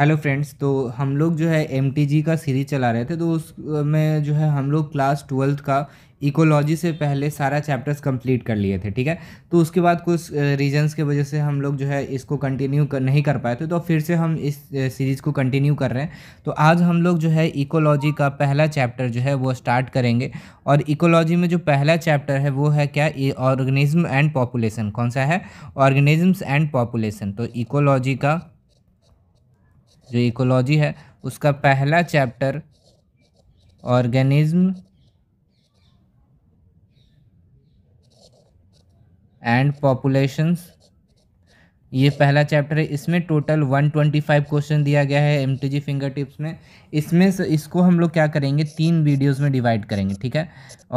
hello friends तो हम लोग जो है एम का सीरीज चला रहे थे तो उस में जो है हम लोग क्लास ट्वेल्थ का इकोलॉजी से पहले सारा चैप्टर्स कंप्लीट कर लिए थे ठीक है तो उसके बाद कुछ रीजंस के वजह से हम लोग जो है इसको कंटिन्यू कर नहीं कर पाए थे तो फिर से हम इस सीरीज़ को कंटिन्यू कर रहे हैं तो आज हम लोग जो है इकोलॉजी का पहला चैप्टर जो है वो स्टार्ट करेंगे और इकोलॉजी में जो पहला चैप्टर है वो है क्या ऑर्गेनिज्म एंड पॉपुलेशन कौन सा है ऑर्गेनिजम्स एंड पॉपुलेशन तो इकोलॉजी का जो इकोलॉजी है उसका पहला चैप्टर ऑर्गेनिज्म एंड पॉपुलेशंस ये पहला चैप्टर है इसमें टोटल 125 क्वेश्चन दिया गया है एमटीजी फिंगर टिप्स में इसमें से इसको हम लोग क्या करेंगे तीन वीडियोस में डिवाइड करेंगे ठीक है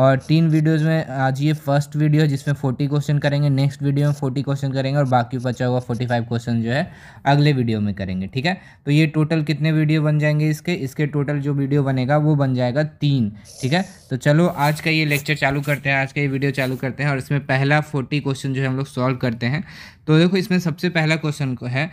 और तीन वीडियोस में आज ये फर्स्ट वीडियो है जिसमें फोर्टी क्वेश्चन करेंगे नेक्स्ट वीडियो में फोर्टी क्वेश्चन करेंगे और बाकी बचा हुआ फोर्टी फाइव क्वेश्चन जो है अगले वीडियो में करेंगे ठीक है तो ये टोटल कितने वीडियो बन जाएंगे इसके इसके टोटल जो वीडियो बनेगा वो बन जाएगा तीन ठीक है तो चलो आज का ये लेक्चर चालू करते हैं आज का ये वीडियो चालू करते हैं और इसमें पहला फोर्टी क्वेश्चन जो है हम लोग सॉल्व करते हैं तो देखो इसमें सबसे पहला क्वेश्चन है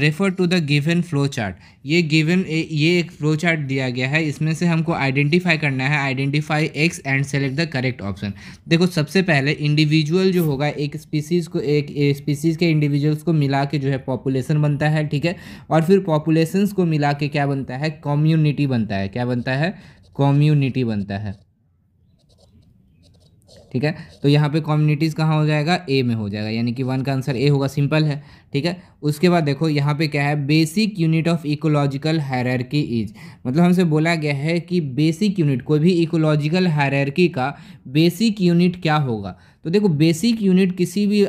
refer to the given flow chart ये गिवन ये एक फ्लो चार्ट दिया गया है इसमें से हमको आइडेंटिफाई करना है identify X and select the correct option देखो सबसे पहले इंडिविजुअल जो होगा एक स्पीसीज़ को एक स्पीसीज़ के इंडिविजुअल्स को मिला के जो है पॉपुलेशन बनता है ठीक है और फिर पॉपुलेशंस को मिला के क्या बनता है कम्युनिटी बनता है क्या बनता है कम्युनिटी बनता है ठीक है तो यहाँ पे कम्युनिटीज़ कहाँ हो जाएगा ए में हो जाएगा यानी कि वन का आंसर ए होगा सिंपल है ठीक है उसके बाद देखो यहाँ पे क्या है basic unit of ecological hierarchy is मतलब हमसे बोला गया है कि बेसिक यूनिट कोई भी इकोलॉजिकल हायरकी का बेसिक यूनिट क्या होगा तो देखो बेसिक यूनिट किसी भी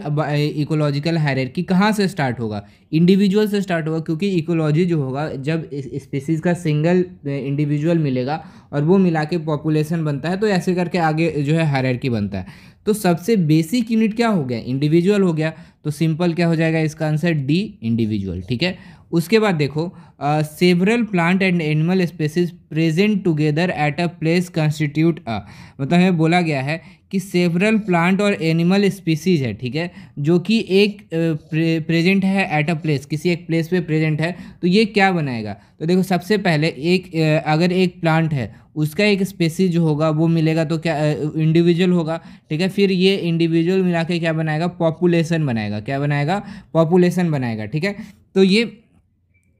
इकोलॉजिकल हायरकी कहाँ से स्टार्ट होगा इंडिविजुअल से स्टार्ट होगा क्योंकि इकोलॉजी जो होगा जब स्पीसीज़ का सिंगल इंडिविजुअल मिलेगा और वो मिला के पॉपुलेशन बनता है तो ऐसे करके आगे जो है हायरकी बनता है तो सबसे बेसिक यूनिट क्या हो गया इंडिविजुअल हो गया तो सिंपल क्या हो जाएगा इसका आंसर डी इंडिविजुअल ठीक है उसके बाद देखो several plant and animal species present together at a place constitute a मतलब हमें बोला गया है कि सेवरल प्लांट और एनिमल स्पीसीज है ठीक है जो कि एक प्रेजेंट है एट अ प्लेस किसी एक प्लेस पे प्रेजेंट है तो ये क्या बनाएगा तो देखो सबसे पहले एक अगर एक प्लांट है उसका एक स्पेसीज होगा वो मिलेगा तो क्या इंडिविजुअल होगा ठीक है फिर ये इंडिविजुअल मिला के क्या बनाएगा पॉपुलेशन बनाएगा क्या बनाएगा पॉपुलेशन बनाएगा ठीक है तो ये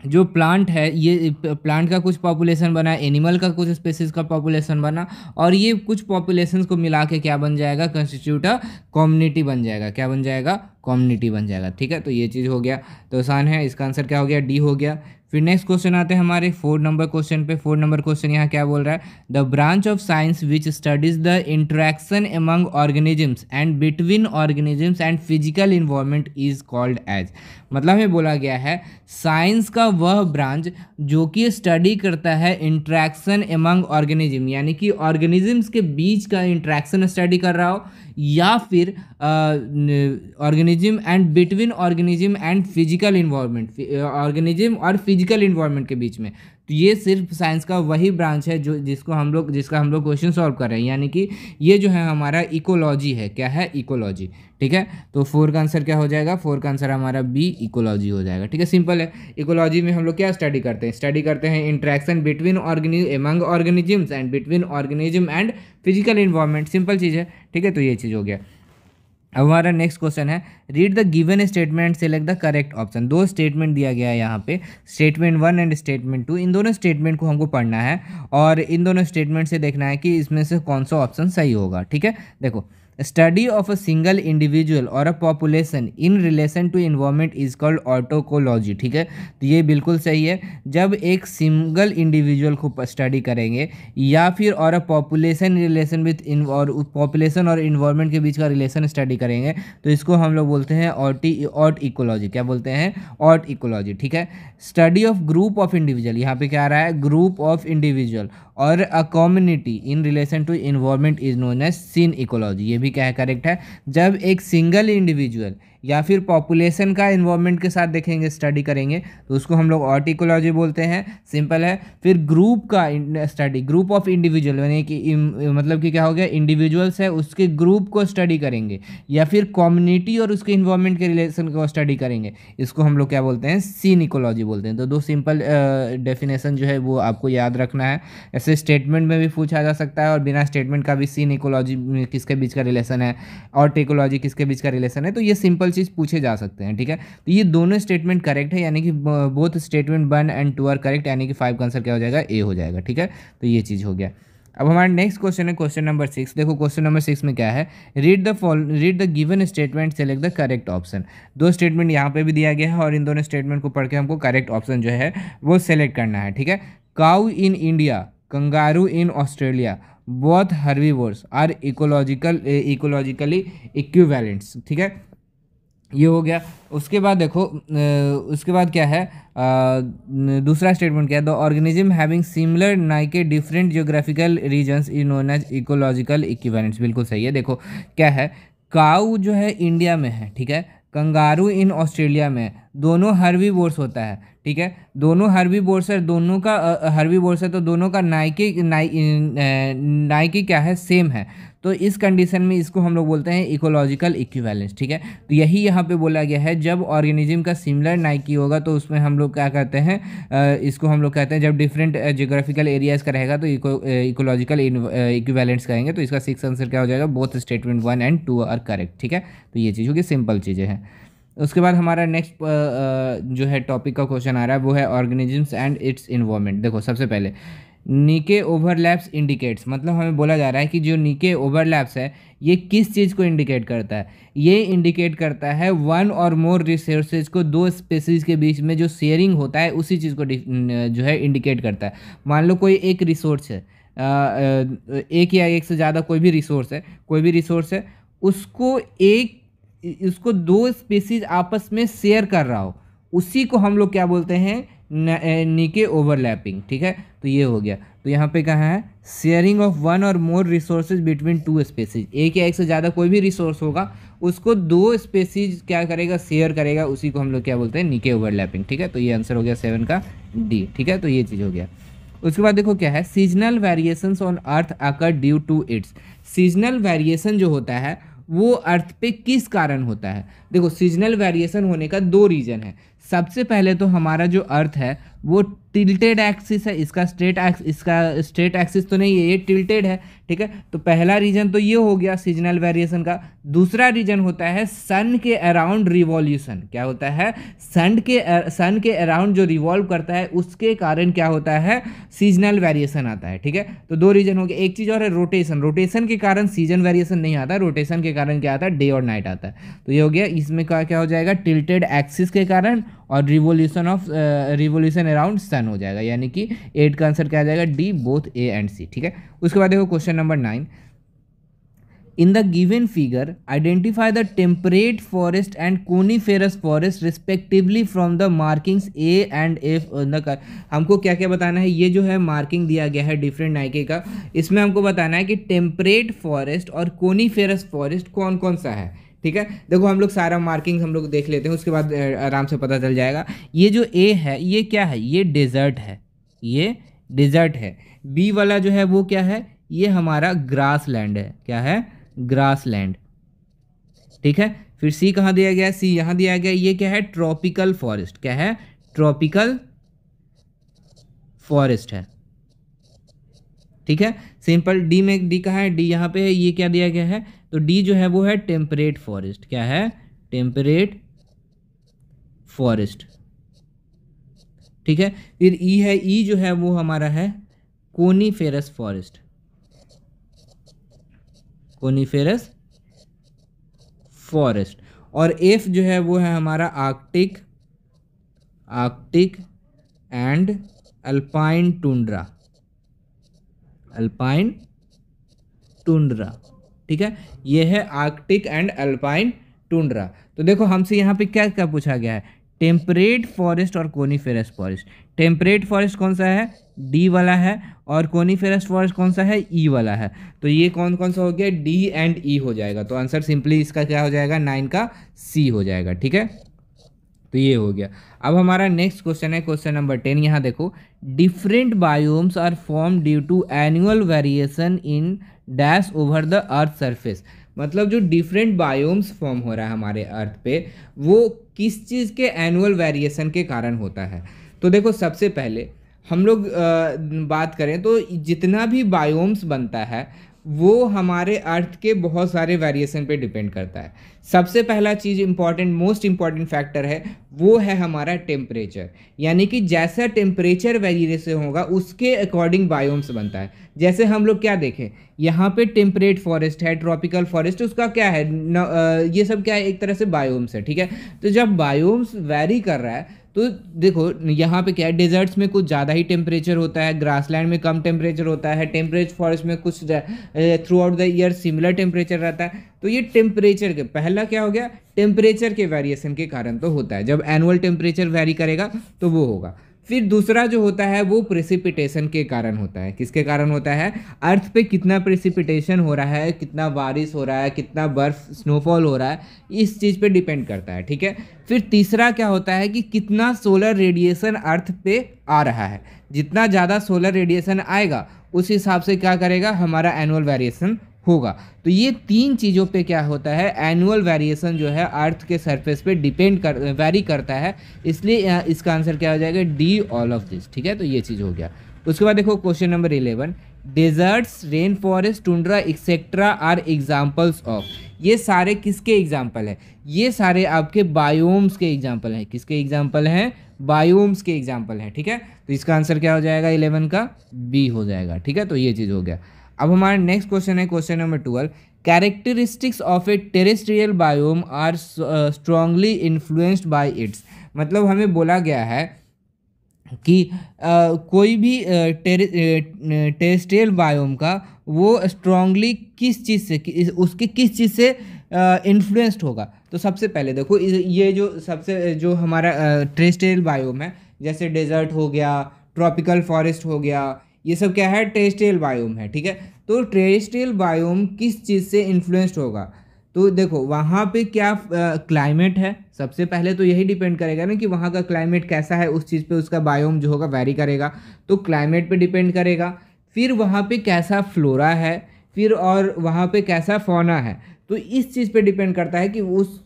जो प्लांट है ये प्लांट का कुछ पॉपुलेशन बना एनिमल का कुछ स्पेसिस का पॉपुलेशन बना और ये कुछ पॉपुलेशन को मिला के क्या बन जाएगा कंस्टिट्यूट अ कम्युनिटी बन जाएगा क्या बन जाएगा कॉम्युनिटी बन जाएगा ठीक है तो ये चीज़ हो गया तो आसान है इसका आंसर क्या हो गया डी हो गया फिर नेक्स्ट क्वेश्चन आते हैं हमारे फोर नंबर क्वेश्चन पे फोर नंबर क्वेश्चन यहाँ क्या बोल रहा है the branch of science which studies the interaction among organisms and between organisms and physical environment is called as मतलब ये बोला गया है साइंस का वह ब्रांच जो कि स्टडी करता है इंट्रैक्शन एमंग ऑर्गेनिज्म यानी कि ऑर्गेनिजम्स के बीच का इंट्रैक्शन स्टडी कर रहा हो या फिर organism and between organism and physical environment organism और फिजिकल इन्वायरमेंट के बीच में तो ये सिर्फ साइंस का वही ब्रांच है जो जिसको हम लोग जिसका हम लोग क्वेश्चन सॉल्व कर रहे हैं यानी कि ये जो है हमारा इकोलॉजी है क्या है इकोलॉजी ठीक है तो फोर का आंसर क्या हो जाएगा फोर का आंसर हमारा बी इकोलॉजी हो जाएगा ठीक है सिंपल है इकोलॉजी में हम लोग क्या स्टडी करते हैं स्टडी करते हैं interaction between organism among organisms and between organism and physical environment simple चीज़ है ठीक है तो ये चीज़ हो गया अब हमारा नेक्स्ट क्वेश्चन है read the given statement select the correct option दो स्टेटमेंट दिया गया है यहाँ पे statement one and statement two इन दोनों स्टेटमेंट को हमको पढ़ना है और इन दोनों स्टेटमेंट से देखना है कि इसमें से कौन सा ऑप्शन सही होगा ठीक है देखो study of a single individual और a population in relation to environment is called autecology ठीक है तो ये बिल्कुल सही है जब एक सिंगल इंडिविजुअल को स्टडी करेंगे या फिर और अ पॉपुलेशन रिलेशन विथ और पॉपुलेशन और इन्वायरमेंट के बीच का रिलेशन स्टडी करेंगे तो इसको हम लोग बोलते हैं ऑटी ऑट इकोलॉजी क्या बोलते हैं ऑट इकोलॉजी ठीक है study of group of individual यहाँ पे क्या आ रहा है ग्रुप ऑफ इंडिविजुअल और a community in relation to environment is known as synecology ये भी क्या है करेक्ट है जब एक सिंगल इंडिविजुअल या फिर पॉपुलेशन का इन्वॉल्वमेंट के साथ देखेंगे स्टडी करेंगे तो उसको हम लोग ऑर्टिकोलॉजी बोलते हैं सिंपल है फिर ग्रुप का स्टडी ग्रुप ऑफ इंडिविजुअल यानी कि मतलब कि क्या हो गया इंडिविजुअल्स है उसके ग्रुप को स्टडी करेंगे या फिर कम्युनिटी और उसके इन्वॉल्वमेंट के रिलेशन को स्टडी करेंगे इसको हम लोग क्या बोलते हैं सीनिकोलॉजी बोलते हैं तो दो सिंपल डेफिनेशन जो है वो आपको याद रखना है ऐसे स्टेटमेंट में भी पूछा जा सकता है और बिना स्टेटमेंट का भी सीनिकोलॉजी किसके बीच का रिलेशन है और टेकोलॉजी किसके बीच का रिलेशन है तो ये सिंपल सिंपल चीज़ पूछे जा सकते हैं ठीक है तो ये दोनों स्टेटमेंट करेक्ट है यानी कि both statement one and two are correct यानी कि फाइव का आंसर क्या हो जाएगा ए हो जाएगा ठीक है तो ये चीज़ हो गया अब हमारा नेक्स्ट क्वेश्चन है क्वेश्चन नंबर सिक्स देखो क्वेश्चन नंबर सिक्स में क्या है read the fall read the given statement select the correct option दो स्टेटमेंट यहाँ पे भी दिया गया है और इन दोनों स्टेटमेंट को पढ़ के हमको करेक्ट ऑप्शन जो है वो सेलेक्ट करना है ठीक है cow in India kangaroo in Australia both हर्वी आर इकोलॉजिकल इकोलॉजिकली इक्वेलेंट्स ठीक है ये हो गया उसके बाद देखो उसके बाद क्या है दूसरा स्टेटमेंट क्या है the organism having similar niche different geographical regions is known as ecological equivalents बिल्कुल सही है देखो क्या है काऊ जो है इंडिया में है ठीक है कंगारू इन ऑस्ट्रेलिया में दोनों हर्वी होता है ठीक है दोनों हरवी बोर्सर दोनों का हरवी बोर्सर तो दोनों का नाइकी नाइ नाइकी क्या है सेम है तो इस कंडीशन में इसको हम लोग बोलते हैं इकोलॉजिकल इक्विवेलेंस ठीक है तो यही यहाँ पे बोला गया है जब ऑर्गेनिज्म का सिमिलर नाइकी होगा तो उसमें हम लोग क्या कहते हैं इसको हम लोग कहते हैं जब डिफरेंट जियोग्राफिकल एरियाज का रहेगा तो इकोलॉजिकल इक्विवेलेंस कहेंगे तो इसका सिक्स आंसर क्या हो जाएगा both statement one and two are correct ठीक है तो ये चीज़ होगी सिंपल चीज़ें हैं उसके बाद हमारा नेक्स्ट जो है टॉपिक का क्वेश्चन आ रहा है वो है ऑर्गेनिजम्स एंड इट्स इन्वॉर्मेंट देखो सबसे पहले नीके ओवरलैप्स इंडिकेट्स मतलब हमें बोला जा रहा है कि जो नीके ओवरलैप्स है ये किस चीज़ को इंडिकेट करता है ये इंडिकेट करता है वन और मोर रिसोर्सेज को दो स्पेसीज के बीच में जो शेयरिंग होता है उसी चीज़ को जो है इंडिकेट करता है मान लो कोई एक रिसोर्स है एक या एक से ज़्यादा कोई भी रिसोर्स है कोई भी रिसोर्स है उसको एक इसको दो स्पीसीज आपस में शेयर कर रहा हो उसी को हम लोग क्या बोलते हैं नीके ओवरलैपिंग ठीक है तो ये हो गया तो यहाँ पे कहा है sharing of one or more resources between two species एक या एक से ज़्यादा कोई भी रिसोर्स होगा उसको दो स्पेसीज क्या करेगा शेयर करेगा उसी को हम लोग क्या बोलते हैं नीके ओवरलैपिंग ठीक है तो ये आंसर हो गया सेवन का डी ठीक है तो ये चीज़ हो गया उसके बाद देखो क्या है सीजनल वेरिएशन ऑन अर्थ आकर due to its seasonal variation जो होता है वो अर्थ पे किस कारण होता है देखो सीजनल वेरिएशन होने का दो रीज़न है सबसे पहले तो हमारा जो अर्थ है वो टिल्टेड एक्सिस है इसका स्ट्रेट एक्स इसका स्ट्रेट एक्सिस तो नहीं है ये टिल्टेड है ठीक है तो पहला रीज़न तो ये हो गया सीजनल वेरिएशन का दूसरा रीजन होता है सन के अराउंड रिवॉल्यूशन क्या होता है सन के सन के अराउंड जो रिवॉल्व करता है उसके कारण क्या होता है सीजनल वेरिएशन आता है ठीक है तो दो रीजन हो गया एक चीज़ और है रोटेशन रोटेशन के कारण सीजन वेरिएशन नहीं आता रोटेशन के कारण क्या आता है डे और नाइट आता है तो ये हो गया इसमें क्या क्या हो जाएगा टिल्टेड एक्सिस के कारण और revolution of revolution around sun हो जाएगा यानी कि एट का आंसर क्या आ जाएगा D both A and C ठीक है उसके बाद देखो question number nine the the figure identify the temperate forest and and coniferous forest respectively from the markings A and F the कर हमको क्या क्या बताना है ये जो है मार्किंग दिया गया है डिफरेंट नाइके का इसमें हमको बताना है कि टेम्परेट फॉरेस्ट और कोनीफेरस फॉरेस्ट कौन कौन सा है ठीक है देखो हम लोग सारा मार्किंग हम लोग देख लेते हैं उसके बाद आराम से पता चल जाएगा ये जो ए है ये क्या है ये डेजर्ट है ये डेजर्ट है बी वाला जो है वो क्या है ये हमारा ग्रास लैंड है क्या है ग्रासलैंड ठीक है फिर सी कहाँ दिया गया सी यहाँ दिया गया ये क्या है ट्रॉपिकल फॉरेस्ट क्या है ट्रॉपिकल फॉरेस्ट है ठीक है सिंपल डी में डी कहाँ है डी यहाँ पे है ये क्या दिया गया है तो डी जो है वो है टेम्परेट फॉरेस्ट क्या है टेम्परेट फॉरेस्ट ठीक है फिर ई e है ई e जो है वो हमारा है कोनीफेरस फॉरेस्ट कोनीफेरस फॉरेस्ट और एफ जो है वो है हमारा arctic arctic and alpine tundra alpine tundra ठीक है ये है आर्कटिक एंड अल्पाइन टूंड्रा तो देखो हमसे यहाँ पे क्या क्या पूछा गया है टेम्परेट फॉरेस्ट और कोनीफेरस फॉरेस्ट टेम्परेट फॉरेस्ट कौन सा है डी वाला है और कोनीफेरस फॉरेस्ट कौन सा है ई e वाला है तो ये कौन कौन सा हो गया डी एंड ई हो जाएगा तो आंसर सिंपली इसका क्या हो जाएगा नाइन का सी हो जाएगा ठीक है तो ये हो गया अब हमारा नेक्स्ट क्वेश्चन है क्वेश्चन नंबर टेन यहाँ देखो different biomes are form due to annual variation in dash over the earth surface मतलब जो डिफरेंट बायोम्स फॉर्म हो रहा है हमारे अर्थ पे वो किस चीज़ के एनुअल वेरिएशन के कारण होता है तो देखो सबसे पहले हम लोग बात करें तो जितना भी बायोम्स बनता है वो हमारे अर्थ के बहुत सारे वेरिएशन पे डिपेंड करता है सबसे पहला चीज़ इम्पॉर्टेंट मोस्ट इम्पॉर्टेंट फैक्टर है वो है हमारा टेम्परेचर यानी कि जैसा टेम्परेचर वेरिएशन होगा उसके अकॉर्डिंग बायोम्स बनता है जैसे हम लोग क्या देखें यहाँ पे टेम्परेट फॉरेस्ट है ट्रॉपिकल फॉरेस्ट उसका क्या है न, आ, ये सब क्या है एक तरह से बायोम्स है ठीक है तो जब बायोम्स वेरी कर रहा है तो देखो यहाँ पे क्या है डेजर्ट्स में कुछ ज़्यादा ही टेम्परेचर होता है ग्रासलैंड में कम टेम्परेचर होता है टेम्परेचर फॉरेस्ट में कुछ throughout the year similar temperature रहता है तो ये टेम्परेचर के पहला क्या हो गया टेम्परेचर के वेरिएशन के कारण तो होता है जब एनुअल टेम्परेचर वेरी करेगा तो वो होगा फिर दूसरा जो होता है वो प्रेसिपिटेशन के कारण होता है किसके कारण होता है अर्थ पे कितना प्रेसिपिटेशन हो रहा है कितना बारिश हो रहा है कितना बर्फ स्नोफॉल हो रहा है इस चीज़ पे डिपेंड करता है ठीक है फिर तीसरा क्या होता है कि कितना सोलर रेडिएशन अर्थ पे आ रहा है जितना ज़्यादा सोलर रेडिएशन आएगा उस हिसाब से क्या करेगा हमारा एनुअल वेरिएशन होगा तो ये तीन चीज़ों पे क्या होता है एनुअल वेरिएशन जो है अर्थ के सरफेस पे डिपेंड कर वेरी करता है इसलिए इसका आंसर क्या हो जाएगा डी ऑल ऑफ दिस ठीक है तो ये चीज़ हो गया उसके बाद देखो question number eleven deserts rain forest tundra etcetera are examples of ये सारे किसके एग्जाम्पल हैं ये सारे आपके बायोम्स के एग्जाम्पल हैं किसके एग्जाम्पल हैं बायोम्स के एग्जाम्पल हैं ठीक है तो इसका आंसर क्या हो जाएगा इलेवन का बी हो जाएगा ठीक है तो ये चीज़ हो गया अब हमारा नेक्स्ट क्वेश्चन है question number twelve characteristics of a terrestrial biome are strongly influenced by its मतलब हमें बोला गया है कि आ, uh, कोई भी टेरेस्ट्रियल uh, बायोम uh, का वो स्ट्रांगली किस चीज़ से कि, उसके किस चीज़ से इन्फ्लुएंस्ड होगा तो सबसे पहले देखो ये जो सबसे जो हमारा टेरेस्ट्रियल बायोम है जैसे डेजर्ट हो गया ट्रॉपिकल फॉरेस्ट हो गया ये सब क्या है टेरिस्ट्रियल बायोम है ठीक है तो टेरिस्ट्रियल बायोम किस चीज़ से इन्फ्लुएंस्ड होगा तो देखो वहाँ पे क्या क्लाइमेट है सबसे पहले तो यही डिपेंड करेगा ना कि वहाँ का क्लाइमेट कैसा है उस चीज़ पे उसका बायोम जो होगा वैरी करेगा तो क्लाइमेट पे डिपेंड करेगा फिर वहाँ पे कैसा फ्लोरा है फिर और वहाँ पे कैसा फोना है तो इस चीज़ पे डिपेंड करता है कि उस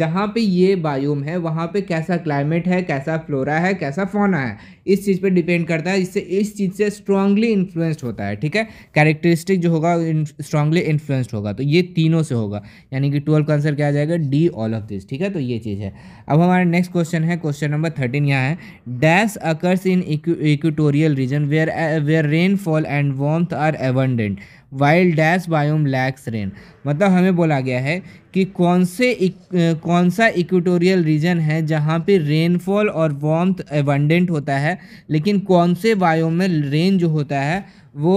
जहाँ पे ये बायोम है वहाँ पे कैसा क्लाइमेट है कैसा फ्लोरा है कैसा फोना है इस चीज़ पर डिपेंड करता है इससे इस चीज़ से स्ट्रांगली इन्फ्लुएंस्ड होता है ठीक है कैरेक्टरिस्टिक जो होगा स्ट्रांगली इन्फ्लुएंस्ड होगा तो ये तीनों से होगा यानी कि ट्वेल्व का आंसर क्या आ जाएगा डी ऑल ऑफ दिस ठीक है तो ये चीज़ है अब हमारा नेक्स्ट क्वेश्चन है क्वेश्चन नंबर थर्टीन यहाँ है dash occurs in equatorial region where where rainfall and warmth are abundant while dash biome lacks rain मतलब हमें बोला गया है कि कौन से इक, कौन सा इक्वेटोरियल रीजन है जहाँ पे रेनफॉल और वॉम्थ एबंडेंट होता है लेकिन कौन से वायु में रेन जो होता है वो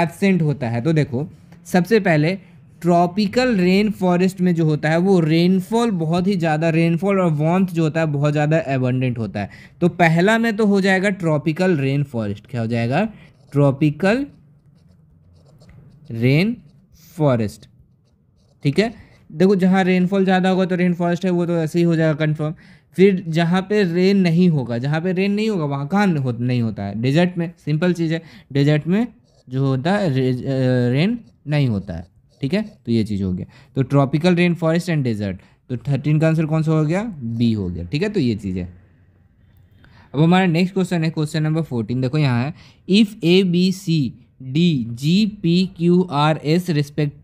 एबसेंट होता है तो देखो सबसे पहले ट्रॉपिकल रेन फॉरेस्ट में जो होता है वो रेनफॉल बहुत ही ज़्यादा रेनफॉल और वॉम्थ जो होता है बहुत ज़्यादा एबंडेंट होता है तो पहला में तो हो जाएगा ट्रॉपिकल रेन फॉरेस्ट क्या हो जाएगा ट्रॉपिकल रेन फॉरेस्ट ठीक है देखो जहाँ रेनफॉल ज़्यादा होगा तो रेन फॉरेस्ट है वो तो ऐसे ही हो जाएगा कन्फर्म फिर जहाँ पे रेन नहीं होगा जहाँ पे रेन नहीं होगा वहाँ कहाँ हो, नहीं होता है डेजर्ट में सिंपल चीज़ है डेजर्ट में जो होता है रे, रेन नहीं होता है ठीक है तो ये चीज़ हो गया तो tropical rain forest and desert तो थर्टीन का आंसर कौन सा हो गया बी हो गया ठीक है तो ये चीज़ है अब हमारा नेक्स्ट क्वेश्चन है क्वेश्चन नंबर फोर्टीन देखो यहाँ है if A B C D G P Q R S respect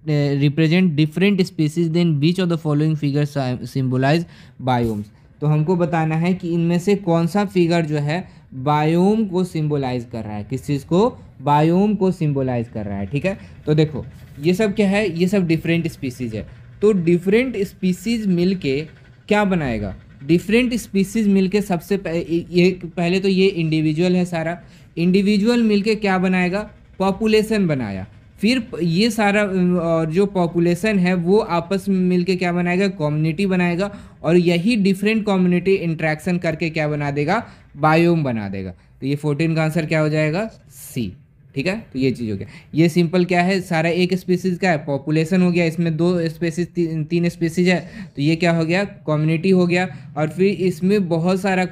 represent different species then which of the following figure symbolize biomes तो हमको बताना है कि इनमें से कौन सा फिगर जो है बायोम को सिम्बोलाइज कर रहा है किस चीज़ को बायोम को सिम्बोलाइज कर रहा है ठीक है तो देखो ये सब क्या है ये सब डिफरेंट स्पीसीज है तो डिफरेंट स्पीसीज मिलके क्या बनाएगा डिफरेंट स्पीसीज मिलके सबसे पह, ये पहले तो ये इंडिविजुअल है सारा इंडिविजुअल मिलके क्या बनाएगा पॉपुलेशन बनाया फिर ये सारा और जो पॉपुलेशन है वो आपस में मिलके क्या बनाएगा कम्युनिटी बनाएगा और यही डिफरेंट कम्युनिटी इंट्रैक्शन करके क्या बना देगा बायोम बना देगा तो ये फोर्टीन का आंसर क्या हो जाएगा सी ठीक है तो ये चीज़ हो गया ये सिंपल क्या है सारा एक स्पीसीज़ का है पॉपुलेशन हो गया इसमें दो स्पेसीज ती, तीन स्पीसीज है तो ये क्या हो गया कम्युनिटी हो गया और फिर इसमें बहुत सारा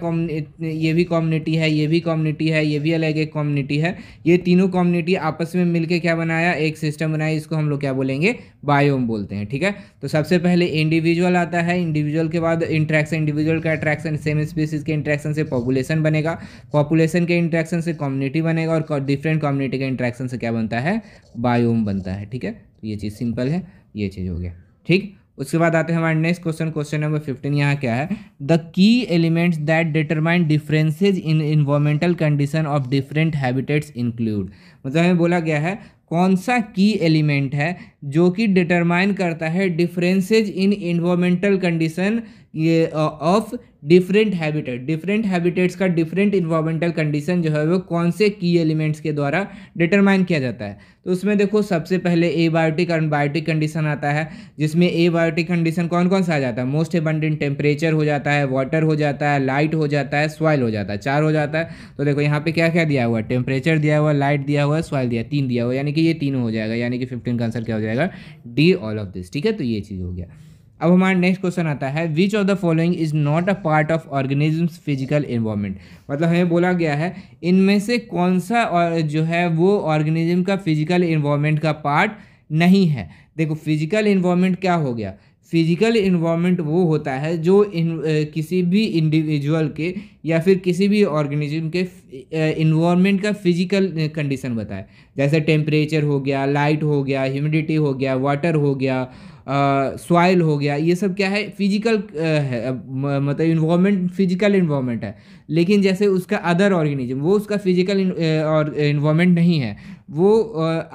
ये भी कम्युनिटी है ये भी कम्युनिटी है ये भी अलग एक कम्युनिटी है ये तीनों कम्युनिटी आपस में मिल क्या बनाया एक सिस्टम बनाया इसको हम लोग क्या बोलेंगे बायोम बोलते हैं ठीक है तो सबसे पहले इंडिविजुअल आता है इंडिविजुअल के बाद इंट्रैक्शन इंडिविजुअल का अट्रैक्शन सेम स्पीसीज के इंट्रैक्शन से पॉपुलेशन बनेगा पॉपुलेशन के इंट्रैक्शन से कम्युनिटी बनेगा और डिफरेंट कम्युनिटी कम्युनिटी प्रोटीनेटिक इंट्रैक्शन से क्या बनता है बायोम बनता है ठीक है तो ये चीज़ सिंपल है ये चीज़ हो गया ठीक उसके बाद आते हैं हमारे next question question number fifteen यहाँ क्या है the key elements that determine differences in environmental condition of different habitats include मतलब हमें बोला गया है कौन सा की एलिमेंट है जो कि डिटरमाइन करता है डिफरेंसेज इन इन्वायरमेंटल कंडीशन ये of different habitat different habitats का डिफरेंट इन्वामेंटल कंडीशन जो है वो कौन से की एलिमेंट्स के द्वारा डिटरमाइन किया जाता है तो उसमें देखो सबसे पहले ए बायोटिक अनबायोटिक कंडीशन आता है जिसमें ए बायोटिक कंडीशन कौन कौन सा आ जाता है मोस्ट एबंडेंट टेम्परेचर हो जाता है वाटर हो जाता है लाइट हो जाता है सॉइल हो जाता है चार हो जाता है तो देखो यहाँ पे क्या क्या दिया हुआ है टेम्परेचर दिया हुआ लाइट दिया हुआ सॉइल दिया तीन दिया हुआ यानी कि ये तीनों हो जाएगा यानी कि फिफ्टीन का आंसर क्या हो जाएगा डी ऑल ऑफ दिस ठीक है तो ये चीज़ हो गया अब हमारा नेक्स्ट क्वेश्चन आता है which of the following is not a part of organism physical environment मतलब हमें बोला गया है इनमें से कौन सा और जो है वो ऑर्गेनिज्म का फिजिकल इन्वायरमेंट का पार्ट नहीं है देखो फिजिकल इन्वायरमेंट क्या हो गया फिजिकल इन्वायरमेंट वो होता है जो इन किसी भी इंडिविजुअल के या फिर किसी भी ऑर्गेनिज्म के इन्वायरमेंट का फिजिकल कंडीशन बताए जैसे टेम्परेचर हो गया लाइट हो गया ह्यूमिडिटी हो गया वाटर हो गया सॉइल हो गया ये सब क्या है फिजिकल है मतलब इन्वामेंट फिजिकल इन्वामेंट है लेकिन जैसे उसका अदर ऑर्गेनिज्म वो उसका फिजिकल और इन्वामेंट नहीं है वो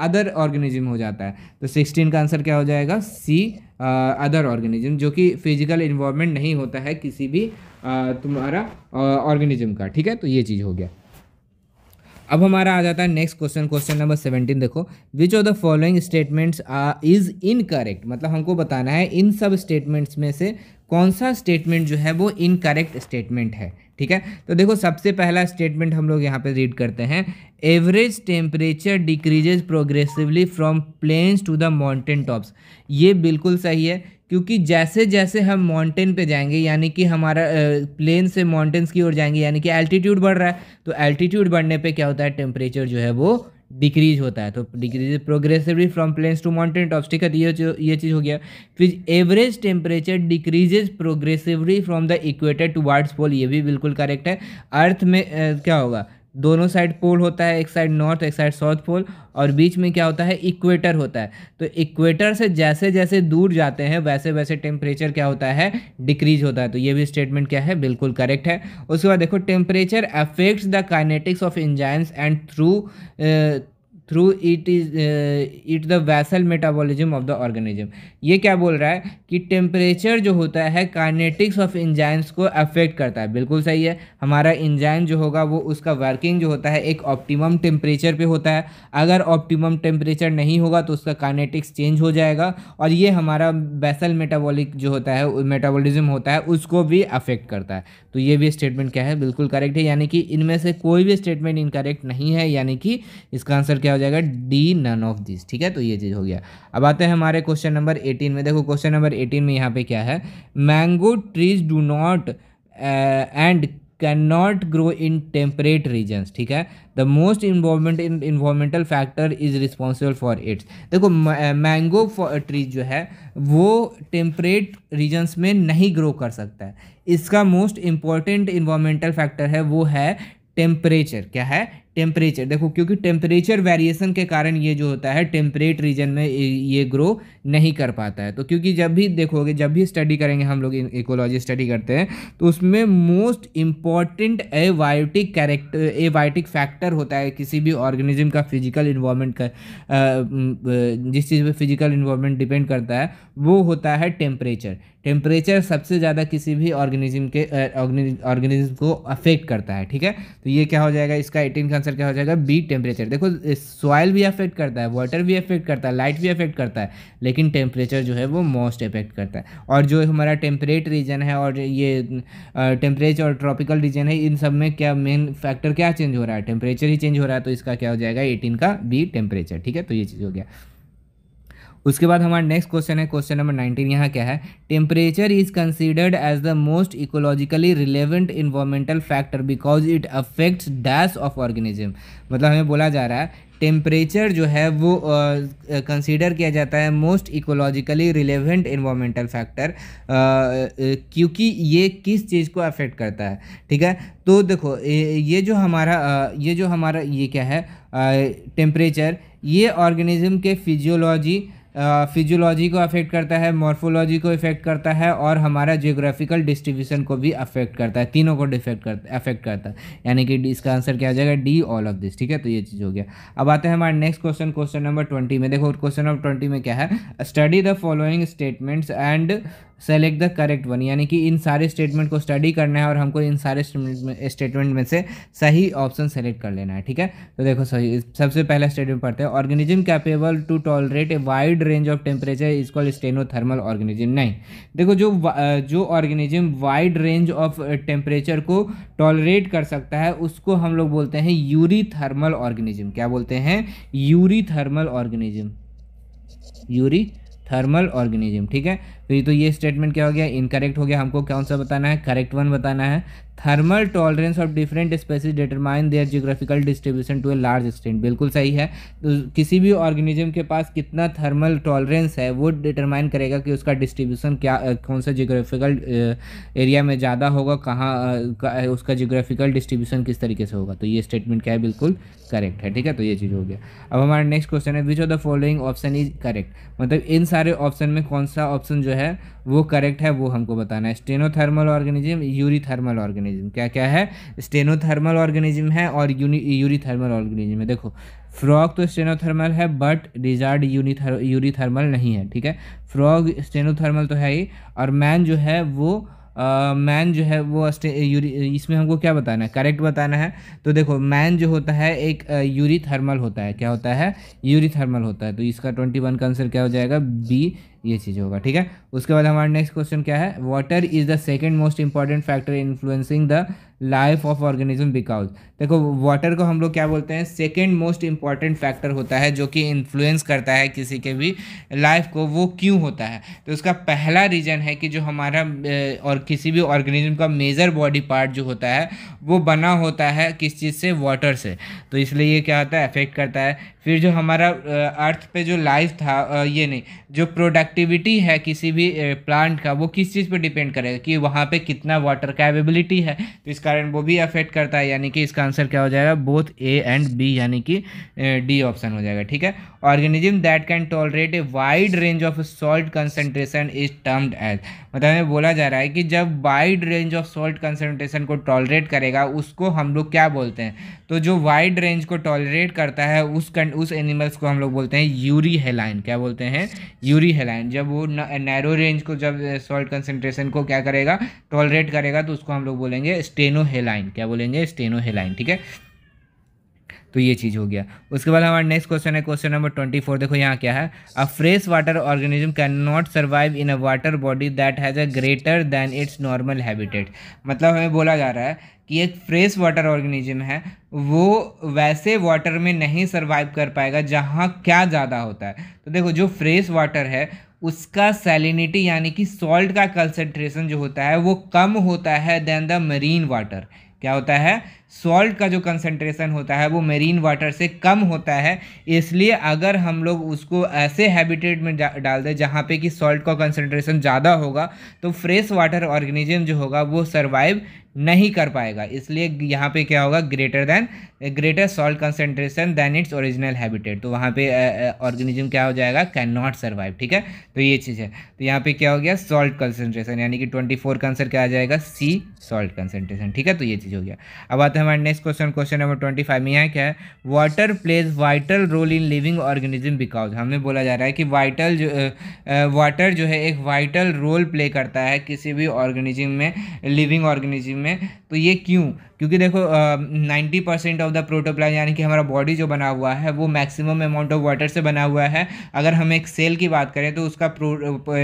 अदर ऑर्गेनिज्म हो जाता है तो सिक्सटीन का आंसर क्या हो जाएगा सी अदर ऑर्गेनिज्म जो कि फिजिकल इन्वामेंट नहीं होता है किसी भी uh, तुम्हारा ऑर्गेनिज्म का ठीक है तो ये चीज़ हो गया अब हमारा आ जाता है next question question number seventeen देखो which of the following statements is incorrect मतलब हमको बताना है इन सब स्टेटमेंट्स में से कौन सा स्टेटमेंट जो है वो इनकरेक्ट स्टेटमेंट है ठीक है तो देखो सबसे पहला स्टेटमेंट हम लोग यहाँ पे रीड करते हैं average temperature decreases progressively from plains to the mountain tops ये बिल्कुल सही है क्योंकि जैसे जैसे हम माउंटेन पे जाएंगे यानी कि हमारा प्लेन से माउंटेन्स की ओर जाएंगे यानी कि एल्टीट्यूड बढ़ रहा है तो एल्टीट्यूड बढ़ने पे क्या होता है टेम्परेचर जो है वो डिक्रीज होता है तो decrease progressively from plains to mountain top स्टिकत ये ये चीज़ हो गया फिर average temperature decreases progressively from the equator towards pole ये भी बिल्कुल करेक्ट है अर्थ में आ, क्या होगा दोनों साइड पोल होता है एक साइड नॉर्थ एक साइड साउथ पोल और बीच में क्या होता है इक्वेटर होता है तो इक्वेटर से जैसे जैसे दूर जाते हैं वैसे वैसे टेम्परेचर क्या होता है डिक्रीज होता है तो ये भी स्टेटमेंट क्या है बिल्कुल करेक्ट है उसके बाद देखो temperature affects the kinetics of enzymes and through through it is it the basal metabolism of the organism ये क्या बोल रहा है कि टेम्परेचर जो होता है कार्नेटिक्स ऑफ इंजाइम्स को अफेक्ट करता है बिल्कुल सही है हमारा इंजाइम जो होगा वो उसका वर्किंग जो होता है एक ऑप्टिमम टेम्परेचर पे होता है अगर ऑप्टिमम टेम्परेचर नहीं होगा तो उसका कार्नेटिक्स चेंज हो जाएगा और ये हमारा वैसल मेटाबोलिक जो होता है मेटाबोलिज्म होता है उसको भी अफेक्ट करता है तो ये भी स्टेटमेंट क्या है बिल्कुल करेक्ट है यानी कि इनमें से कोई भी स्टेटमेंट इनकरेक्ट नहीं है यानी कि इसका आंसर क्या हो जाएगा डी नन ऑफ दिस ठीक है तो ये चीज़ हो गया अब आते हैं हमारे क्वेश्चन नंबर एटीन में देखो क्वेश्चन नंबर एटीन में यहाँ पे क्या है mango trees do not and can not grow in temperate regions ठीक है the most involvement in environmental factor is responsible for its देखो मैंगो ट्रीज जो है वो टेम्परेट रीजन्स में नहीं ग्रो कर सकता है इसका मोस्ट इम्पॉर्टेंट इन्वामेंटल फैक्टर है वो है टेम्परेचर क्या है टेम्परेचर देखो क्योंकि टेम्परेचर वेरिएशन के कारण ये जो होता है टेम्परेट रीजन में ये ग्रो नहीं कर पाता है तो क्योंकि जब भी देखोगे जब भी स्टडी करेंगे हम लोग इकोलॉजी स्टडी करते हैं तो उसमें most important abiotic character abiotic factor होता है किसी भी ऑर्गेनिज्म का फिजिकल इन्वॉलमेंट का जिस चीज़ पर फिजिकल इन्वॉल्वमेंट डिपेंड करता है वो होता है टेम्परेचर टेम्परेचर सबसे ज़्यादा किसी भी ऑर्गेनिज्म के ऑर्गेनिज्म को अफेक्ट करता है ठीक है तो ये क्या हो जाएगा इसका एटीन का आंसर क्या हो जाएगा बी टेम्परेचर देखो सॉयल भी अफेक्ट करता है वाटर भी अफेक्ट करता है लाइट भी अफेक्ट करता है लेकिन टेम्परेचर जो है वो मोस्ट अफेक्ट करता है और जो हमारा टेम्परेट रीजन है और ये टेम्परेचर और ट्रॉपिकल रीजन है इन सब में क्या मेन फैक्टर क्या चेंज हो रहा है टेम्परेचर ही चेंज हो रहा है तो इसका क्या हो जाएगा एटीन का बी टेम्परेचर ठीक है तो ये चीज़ हो गया उसके बाद हमारा नेक्स्ट क्वेश्चन है क्वेश्चन नंबर नाइनटीन यहाँ क्या है temperature is considered as the most ecologically relevant environmental factor because it affects dash of organism मतलब हमें बोला जा रहा है टेम्परेचर जो है वो कंसीडर uh, किया जाता है most ecologically relevant environmental factor क्योंकि ये किस चीज़ को अफेक्ट करता है ठीक है तो देखो ये जो हमारा ये जो हमारा ये क्या है टेम्परेचर uh, ये ऑर्गेनिज्म के फिजियोलॉजी फिजियोलॉजी को अफेक्ट करता है मॉर्फोलॉजी को इफेक्ट करता है और हमारा जियोग्राफिकल डिस्ट्रीब्यूशन को भी अफेक्ट करता है तीनों को डिफेक्ट करता अफेक्ट करता है यानी कि इसका आंसर क्या आ जाएगा डी ऑल ऑफ दिस ठीक है तो ये चीज़ हो गया अब आते हैं हमारे next question question number twenty में देखो क्वेश्चन नंबर ट्वेंटी में क्या है study the following statements and select the correct one यानी कि इन सारे स्टेटमेंट को स्टडी करना है और हमको इन सारे स्टेटमेंट में से सही ऑप्शन सेलेक्ट कर लेना है ठीक है तो देखो सही सबसे पहला स्टेटमेंट पढ़ते हैं organism capable to tolerate a wide range of temperature is called stenothermal organism नहीं देखो जो जो organism wide range of temperature को टॉलरेट कर सकता है उसको हम लोग बोलते हैं यूरी थर्मल ऑर्गेनिज्म क्या बोलते हैं eurythermal organism eurythermal organism ठीक है तो ये तो ये स्टेटमेंट क्या हो गया इनकरेक्ट हो गया हमको कौन सा बताना है करेक्ट वन बताना है thermal tolerance of different species determine their geographical distribution to a large extent बिल्कुल सही है तो किसी भी ऑर्गेनिज्म के पास कितना थर्मल टॉलरेंस है वो डिटरमाइन करेगा कि उसका डिस्ट्रीब्यूशन क्या कौन सा जियोग्राफिकल एरिया में ज़्यादा होगा कहाँ उसका जियोग्राफिकल डिस्ट्रीब्यूशन किस तरीके से होगा तो ये स्टेटमेंट क्या है बिल्कुल करेक्ट है ठीक है तो ये चीज़ हो गया अब हमारा नेक्स्ट क्वेश्चन है which of the following option is correct मतलब इन सारे ऑप्शन में कौन सा ऑप्शन जो है है वो करेक्ट है वो हमको बताना है stenothermal organism eurythermal organism क्या क्या है स्टेनोथर्मल ऑर्गेनिज्म है और यूरी थर्मल ऑर्गेनिज्म है देखो फ्रॉग तो स्टेनोथर्मल है बट रिजार्ड यूनिथर थर्मल नहीं है ठीक है फ्रॉग स्टेनोथर्मल तो है ही और मैन जो है वो मैन uh, जो है वो यूरी इसमें हमको क्या बताना है करेक्ट बताना है तो देखो मैन जो होता है एक यूरी थर्मल होता है क्या होता है यूरी थर्मल होता है तो इसका ट्वेंटी वन का आंसर क्या हो जाएगा बी ये चीज़ होगा ठीक है उसके बाद हमारा नेक्स्ट क्वेश्चन क्या है water is the second most important factor influencing the life of organism because देखो वाटर को हम लोग क्या बोलते हैं सेकेंड मोस्ट इंपॉर्टेंट फैक्टर होता है जो कि इन्फ्लुएंस करता है किसी के भी लाइफ को वो क्यों होता है तो उसका पहला रीज़न है कि जो हमारा और किसी भी ऑर्गेनिज्म का मेजर बॉडी पार्ट जो होता है वो बना होता है किस चीज़ से वाटर से तो इसलिए ये क्या होता है अफेक्ट करता है फिर जो हमारा अर्थ पे जो लाइफ था ये नहीं जो प्रोडक्टिविटी है किसी भी भी प्लांट का वो किस चीज़ पे डिपेंड करेगा कि वहाँ पे कितना वाटर का अवेबिलिटी है तो इस कारण वो भी अफेक्ट करता है यानी कि इसका आंसर क्या हो जाएगा बोथ ए एंड बी यानी कि डी ऑप्शन हो जाएगा ठीक है organism that can tolerate a wide range of salt concentration is termed as मतलब बोला जा रहा है कि जब wide range of salt concentration को टॉलरेट करेगा उसको हम लोग क्या बोलते हैं तो जो वाइड रेंज को टॉलरेट करता है उस कन, उस एनिमल्स को हम लोग बोलते हैं यूरी हेलाइन क्या बोलते हैं यूरी हेलाइन जब वो नैरो लो रेंज को जब सॉल्ट कंसेंट्रेशन को क्या करेगा टॉलरेट करेगा तो उसको हम लोग बोलेंगे स्टेनोहेलाइन क्या बोलेंगे स्टेनोहेलाइन ठीक है तो ये चीज़ हो गया उसके बाद हमारा नेक्स्ट क्वेश्चन है क्वेश्चन नंबर ट्वेंटी फोर देखो यहाँ क्या है a fresh water organism can not survive in a water body that has a greater than its normal habitat मतलब हमें बोला जा रहा है कि एक फ्रेश वाटर ऑर्गेनिज्म है वो वैसे वाटर में नहीं सर्वाइव कर पाएगा जहाँ क्या ज़्यादा होता है तो देखो जो फ्रेश वाटर है उसका सैलिनिटी यानी कि सॉल्ट का कंसनट्रेशन जो होता है वो कम होता है देन द मरीन वाटर क्या होता है सॉल्ट का जो कंसनट्रेशन होता है वो मेरीन वाटर से कम होता है इसलिए अगर हम लोग उसको ऐसे हैबिटेट में डाल दें जहाँ पे कि सॉल्ट का कंसंट्रेशन ज़्यादा होगा तो फ्रेश वाटर ऑर्गेनिज्म जो होगा वो सर्वाइव नहीं कर पाएगा इसलिए यहाँ पे क्या होगा greater than greater salt concentration than its original habitat तो वहाँ पे ऑर्गेनिज्म क्या हो जाएगा कैन नॉट सर्वाइव ठीक है तो ये चीज़ है तो यहाँ पे क्या हो गया सॉल्ट कंसनट्रेशन यानी कि ट्वेंटी फोर का आंसर क्या आ जाएगा सी सॉल्ट कंसनट्रेशन ठीक है तो ये चीज़ हो गया अब आता हमारे next question question number twenty five में यहाँ क्या है water plays vital role in living organism because हमें बोला जा रहा है कि वाइटल जो वाटर जो है एक वाइटल रोल प्ले करता है किसी भी ऑर्गेनिज्म में लिविंग ऑर्गेनिज्म में तो ये क्यों क्योंकि देखो ninety percent of the protoplasm यानी कि हमारा बॉडी जो बना हुआ है वो मैक्सिमम अमाउंट ऑफ वाटर से बना हुआ है अगर हम एक सेल की बात करें तो उसका प्रो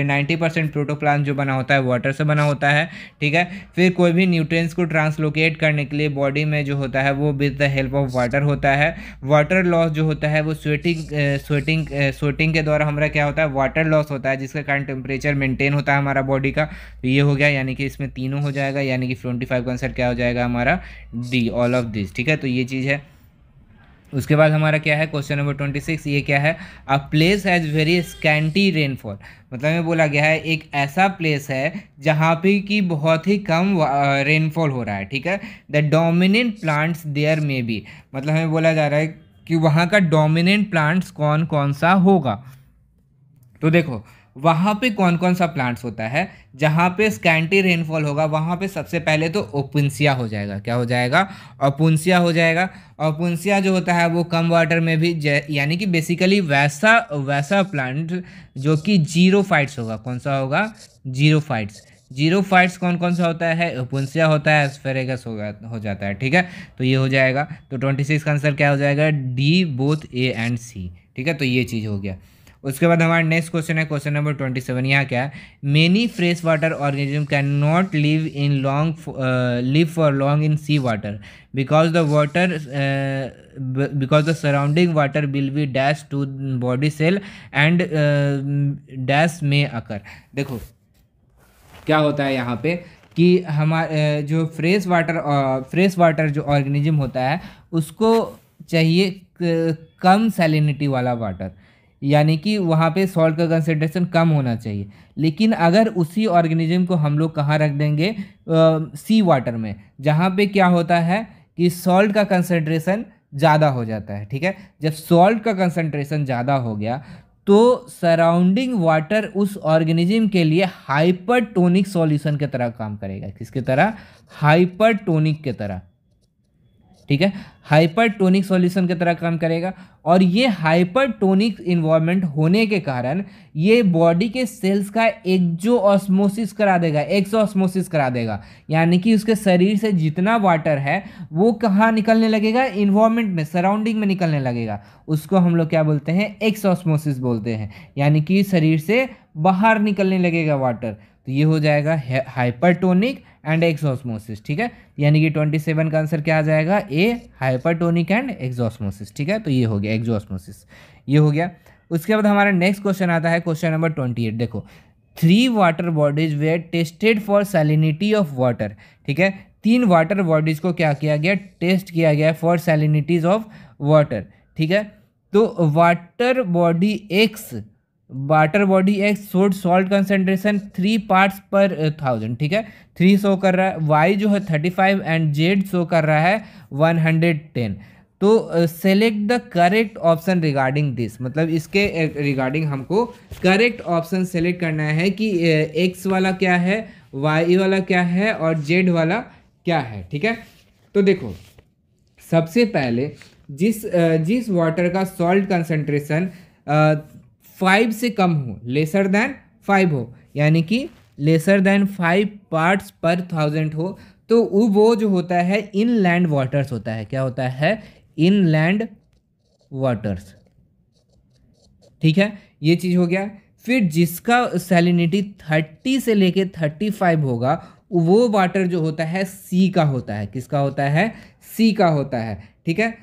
नाइन्टी परसेंट प्रोटोप्लाज जो बना होता है वाटर से बना होता है ठीक है फिर कोई भी न्यूट्रिएंट्स को ट्रांसलोकेट करने के लिए बॉडी में जो होता है वो with the help of water होता है वाटर लॉस जो होता है वो स्वेटिंग स्वेटिंग स्वेटिंग के द्वारा हमारा क्या होता है वाटर लॉस होता है जिसके कारण टेम्परेचर मेंटेन होता है हमारा बॉडी का तो ये हो गया यानी कि इसमें तीनों हो जाएगा यानी कि ट्वेंटी फाइव का आंसर क्या हो जाएगा हमारा डी ऑल ऑफ दिस ठीक है तो ये चीज़ है उसके बाद हमारा क्या है क्वेश्चन नंबर ट्वेंटी सिक्स ये क्या है a place has very scanty rainfall मतलब ये बोला गया है एक ऐसा प्लेस है जहाँ पे कि बहुत ही कम रेनफॉल हो रहा है ठीक है the dominant plants there may be मतलब हमें बोला जा रहा है कि वहाँ का डोमिनेंट प्लांट्स कौन कौन सा होगा तो देखो वहाँ पे कौन कौन सा प्लांट्स होता है जहाँ पे स्कैंटी रेनफॉल होगा वहाँ पे सबसे पहले तो ओपुंसिया हो जाएगा क्या हो जाएगा ओपुंसिया हो जाएगा ओपुंसिया जो होता है वो कम वाटर में भी यानी कि बेसिकली वैसा वैसा प्लांट जो कि जीरो फाइट्स होगा कौन सा होगा जीरो फाइट्स जीरो फाइट्स कौन कौन सा होता है ओपुंसिया होता है एसफेरेगस हो, हो जाता है ठीक है तो ये हो जाएगा तो ट्वेंटी सिक्स का आंसर क्या हो जाएगा D both A and C ठीक है तो ये चीज़ हो गया उसके बाद हमारा नेक्स्ट क्वेश्चन है क्वेश्चन नंबर ट्वेंटी सेवन यहाँ क्या है many fresh water organism can not live in long live for long in sea water because the water because the surrounding water will be dash to body cell and dash में occur देखो क्या होता है यहाँ पे कि हमारे uh, जो फ्रेश वाटर फ्रेश वाटर जो ऑर्गेनिज्म होता है उसको चाहिए uh, कम सैलिनिटी वाला वाटर यानी कि वहाँ पे सॉल्ट का कंसेंट्रेशन कम होना चाहिए लेकिन अगर उसी ऑर्गेनिज्म को हम लोग कहाँ रख देंगे सी वाटर में जहाँ पे क्या होता है कि सॉल्ट का कंसेंट्रेशन ज़्यादा हो जाता है ठीक है जब सॉल्ट का कंसनट्रेशन ज़्यादा हो गया तो सराउंडिंग वाटर उस ऑर्गेनिज्म के लिए हाइपरटोनिक सॉल्यूशन की तरह काम करेगा किसके तरह हाइपरटोनिक के तरह ठीक है हाइपरटोनिक सॉल्यूशन की तरह काम करेगा और ये हाइपरटोनिक इन्वायरमेंट होने के कारण ये बॉडी के सेल्स का एक जो ऑस्मोसिस करा देगा एक्सो ऑस्मोसिस करा देगा यानी कि उसके शरीर से जितना वाटर है वो कहाँ निकलने लगेगा इन्वायरमेंट में सराउंडिंग में निकलने लगेगा उसको हम लोग क्या बोलते हैं एक्स ऑस्मोसिस बोलते हैं यानी कि शरीर से बाहर निकलने लगेगा वाटर तो ये हो जाएगा हाइपरटोनिक एंड एक्सॉस्मोसिस ठीक है यानी कि ट्वेंटी सेवन का आंसर क्या आ जाएगा ए हाइपरटोनिक एंड एक्सॉस्मोसिस ठीक है तो ये हो गया एक्सॉस्मोसिस ये हो गया उसके बाद हमारा नेक्स्ट क्वेश्चन आता है क्वेश्चन नंबर ट्वेंटी एट देखो three water bodies were tested for salinity of water ठीक है तीन वाटर बॉडीज़ को क्या किया गया टेस्ट किया गया फॉर सैलिनिटीज ऑफ वाटर ठीक है तो water body X water body X showed salt concentration three parts per thousand ठीक है थ्री शो कर रहा है वाई जो है thirty five and Z show कर रहा है वन हंड्रेड टेन तो select the correct option regarding this मतलब इसके रिगार्डिंग uh, हमको करेक्ट ऑप्शन सेलेक्ट करना है कि एक्स uh, वाला क्या है वाई वाला क्या है और जेड वाला क्या है ठीक है तो देखो सबसे पहले जिस uh, जिस वाटर का सॉल्ट कंसेंट्रेशन फाइव से कम हो लेसर दैन फाइव हो यानी कि lesser than five parts per thousand हो तो वो जो होता है इन लैंड वाटर्स होता है क्या होता है इन लैंड वाटर्स ठीक है ये चीज़ हो गया फिर जिसका सैलिनिटी थर्टी से लेके थर्टी फाइव होगा वो वाटर जो होता है सी का होता है किसका होता है सी का होता है ठीक है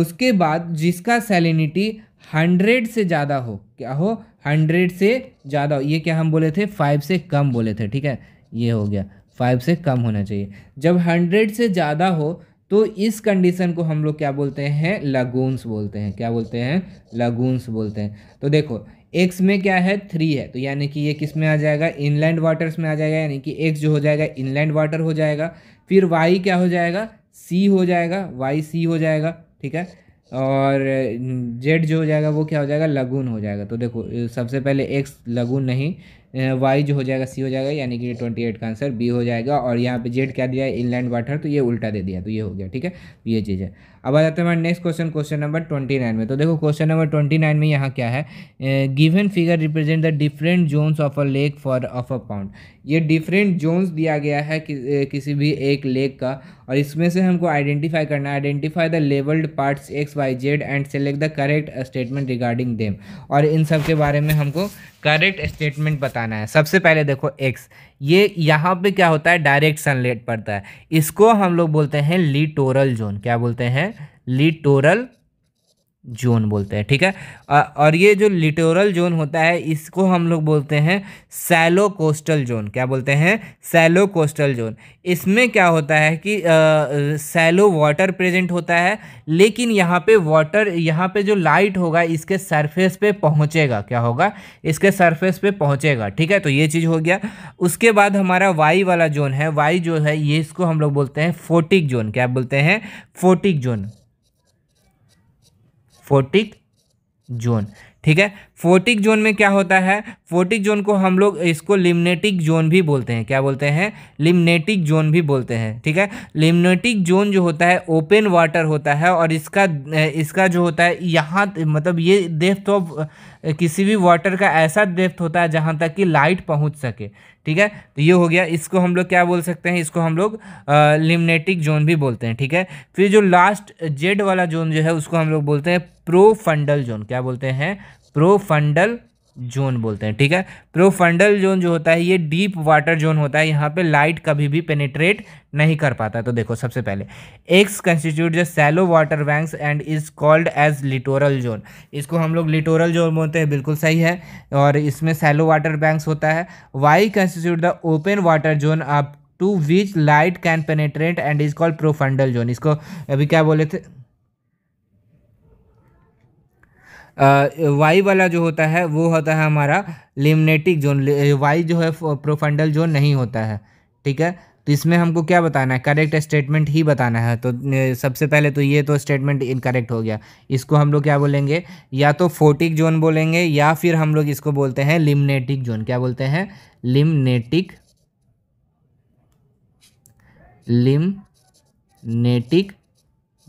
उसके बाद जिसका सैलिनिटी हंड्रेड से ज़्यादा हो क्या हो हंड्रेड से ज़्यादा हो ये क्या हम बोले थे फाइव से कम बोले थे ठीक है ये हो गया फाइव से कम होना चाहिए जब हंड्रेड से ज़्यादा हो तो इस कंडीशन को हम लोग क्या बोलते हैं लगूंस बोलते हैं क्या बोलते हैं लगूंस बोलते हैं तो देखो एक्स में क्या है थ्री है तो यानी कि ये किस में आ जाएगा इनलैंड वाटर्स में आ जाएगा यानी कि एक्स जो हो जाएगा इनलैंड वाटर हो जाएगा फिर वाई क्या हो जाएगा सी हो जाएगा वाई सी हो जाएगा ठीक है और जेड जो हो जाएगा वो क्या हो जाएगा लगून हो जाएगा तो देखो सबसे पहले एक्स लगून नहीं वाई जो हो जाएगा सी हो जाएगा यानी कि ट्वेंटी एट का आंसर बी हो जाएगा और यहाँ पे जेड क्या दिया है इनलैंड वाटर तो ये उल्टा दे दिया तो ये हो गया ठीक है तो ये चीज़ है अब आ जाते हैं हमारे next question question number twenty nine में तो देखो क्वेश्चन नंबर ट्वेंटी नाइन में यहाँ क्या है given figure represent the different zones of a lake for of a pond ये डिफरेंट जोन्स दिया गया है कि, किसी भी एक लेक का और इसमें से हमको आइडेंटिफाई करना है identify the labelled parts X Y Z and select the correct statement regarding them और इन सब के बारे में हमको करेक्ट स्टेटमेंट बताना है सबसे पहले देखो एक्स ये यहाँ पे क्या होता है डायरेक्ट सनलेट पड़ता है इसको हम लोग बोलते हैं लिटोरल जोन क्या बोलते हैं लिटोरल जोन बोलते हैं ठीक है और ये जो लिटोरल जोन होता है इसको हम लोग बोलते हैं सैलो कोस्टल जोन क्या बोलते हैं सैलो कोस्टल जोन इसमें क्या होता है कि सैलो वाटर प्रेजेंट होता है लेकिन यहाँ पे वाटर यहाँ पे जो लाइट होगा इसके सरफेस पे पहुँचेगा क्या होगा इसके सरफेस पे पहुँचेगा ठीक है तो ये चीज़ हो गया उसके बाद हमारा वाई वाला जोन है वाई जो है ये इसको हम लोग बोलते हैं फोटिक जोन क्या बोलते हैं फोटिक जोन फोर्टिक जोन ठीक है फोर्टिक जोन में क्या होता है फोर्टिक जोन को हम लोग इसको लिमनेटिक जोन भी बोलते हैं क्या बोलते हैं लिमनेटिक जोन भी बोलते हैं ठीक है लिमनेटिक जोन जो होता है ओपन वाटर होता है और इसका इसका जो होता है यहाँ मतलब ये डेप्थ ऑफ किसी भी वाटर का ऐसा देफ्त होता है जहाँ तक कि लाइट पहुँच सके ठीक है तो ये हो गया इसको हम लोग क्या बोल सकते हैं इसको हम लोग लिमनेटिक जोन भी बोलते हैं ठीक है फिर जो लास्ट जेड वाला जोन जो है उसको हम लोग बोलते हैं प्रोफंडल जोन क्या बोलते हैं प्रोफंडल जोन बोलते हैं ठीक है प्रोफंडल जोन जो होता है ये डीप वाटर जोन होता है यहाँ पे लाइट कभी भी पेनिट्रेट नहीं कर पाता तो देखो सबसे पहले एक्स कंस्टिट्यूट जो shallow water banks and is called as littoral zone इसको हम लोग लिटोरल जोन बोलते हैं बिल्कुल सही है और इसमें सैलो वाटर बैंक्स होता है Y constitute the open water zone up to which light can penetrate and is called profundal zone इसको अभी क्या बोले थे वाई वाला जो होता है वो होता है हमारा लिमनेटिक जोन वाई जो है प्रोफंडल जोन नहीं होता है ठीक है तो इसमें हमको क्या बताना है करेक्ट स्टेटमेंट ही बताना है तो सबसे पहले तो ये तो स्टेटमेंट इनकरेक्ट हो गया इसको हम लोग क्या बोलेंगे या तो फोटिक जोन बोलेंगे या फिर हम लोग इसको बोलते हैं लिमनेटिक जोन क्या बोलते हैं लिमनेटिक लिमनेटिक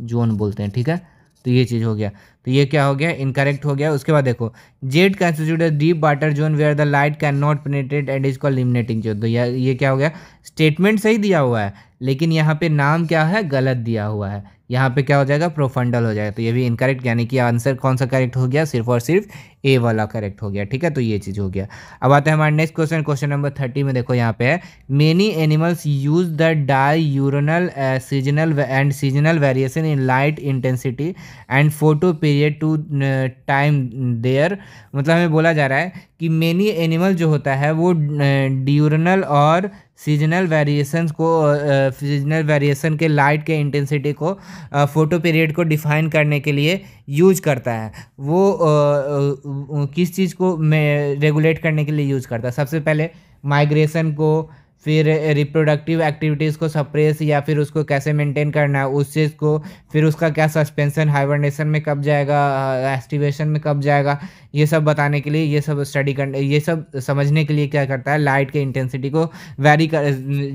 जोन बोलते हैं ठीक है तो ये चीज़ हो गया तो ये क्या हो गया इनकरेक्ट हो गया उसके बाद देखो Z constitute deep water zone where the light can not penetrate and is call eliminating zone तो ये क्या हो गया स्टेटमेंट सही दिया हुआ है लेकिन यहाँ पे नाम क्या है गलत दिया हुआ है यहाँ पे क्या हो जाएगा प्रोफंडल हो जाएगा तो ये भी इनकरेक्ट यानी कि आंसर कौन सा करेक्ट हो गया सिर्फ और सिर्फ ए वाला करेक्ट हो गया ठीक है तो ये चीज़ हो गया अब आते हैं हमारे next question question number thirty में देखो यहाँ पे है many animals use the diurnal seasonal and seasonal variation in light intensity and photoperiod to time their मतलब हमें बोला जा रहा है कि मेनी एनिमल जो होता है वो ड्यूरनल और सीजनल वेरिएशंस को सीजनल वेरिएशन के लाइट के इंटेंसिटी को फोटो पीरियड को डिफाइन करने के लिए यूज करता है वो आ, किस चीज़ को रेगुलेट करने के लिए यूज करता है सबसे पहले माइग्रेशन को फिर रिप्रोडक्टिव एक्टिविटीज़ को सप्रेस या फिर उसको कैसे मेंटेन करना है उस चीज़ को फिर उसका क्या सस्पेंसन हाइबरनेशन में कब जाएगा एस्टिवेशन में कब जाएगा ये सब बताने के लिए ये सब स्टडी करने ये सब समझने के लिए क्या करता है लाइट के इंटेंसिटी को वेरी कर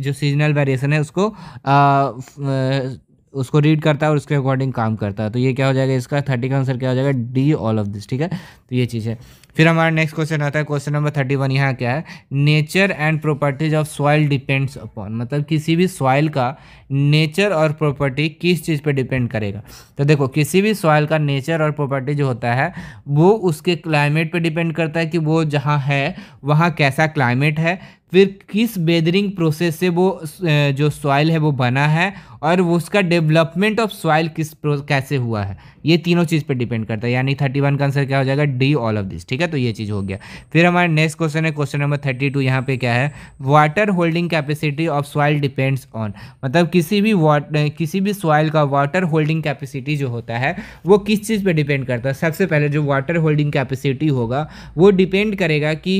जो सीजनल वेरिएशन है उसको आ, फ, उसको रीड करता है और उसके अकॉर्डिंग काम करता है तो ये क्या हो जाएगा इसका थर्टी का आंसर क्या हो जाएगा डी ऑल ऑफ दिस ठीक है तो ये चीज़ है फिर हमारा नेक्स्ट क्वेश्चन आता है क्वेश्चन नंबर थर्टी वन यहाँ क्या है nature and properties of soil depends upon मतलब किसी भी सॉइल का नेचर और प्रॉपर्टी किस चीज़ पे डिपेंड करेगा तो देखो किसी भी सॉइल का नेचर और प्रॉपर्टी जो होता है वो उसके क्लाइमेट पे डिपेंड करता है कि वो जहाँ है वहाँ कैसा क्लाइमेट है फिर किस वेदरिंग प्रोसेस से वो जो सॉइल है वो बना है और उसका डेवलपमेंट ऑफ सॉइल किस कैसे हुआ है ये तीनों चीज़ पर डिपेंड करता है यानी थर्टी वन का आंसर क्या हो जाएगा डी ऑल ऑफ दिस ठीक है तो ये चीज़ हो गया फिर हमारे नेक्स्ट क्वेश्चन है क्वेश्चन नंबर थर्टी टू यहाँ पे क्या है water holding capacity of soil depends on मतलब किसी भी वाटर किसी भी सॉइल का वाटर होल्डिंग कैपेसिटी जो होता है वो किस चीज़ पर डिपेंड करता है सबसे पहले जो वाटर होल्डिंग कैपेसिटी होगा वो डिपेंड करेगा कि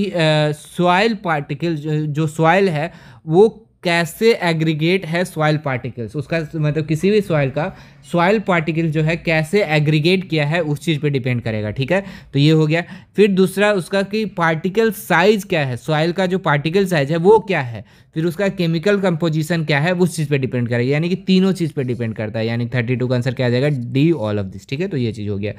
सॉइल पार्टिकल जो सॉइल है वो कैसे एग्रीगेट है सॉइल पार्टिकल्स उसका मतलब किसी भी सॉइल का सॉइल पार्टिकल जो है कैसे एग्रीगेट किया है उस चीज़ पे डिपेंड करेगा ठीक है तो ये हो गया फिर दूसरा उसका कि पार्टिकल साइज क्या है सॉइल का जो पार्टिकल साइज है वो क्या है फिर उसका केमिकल कंपोजिशन क्या है उस चीज़ पे डिपेंड करेगा यानी कि तीनों चीज़ पे डिपेंड करता है यानी थर्टी टू का आंसर क्या आ जाएगा डी ऑल ऑफ दिस ठीक है तो ये चीज़ हो गया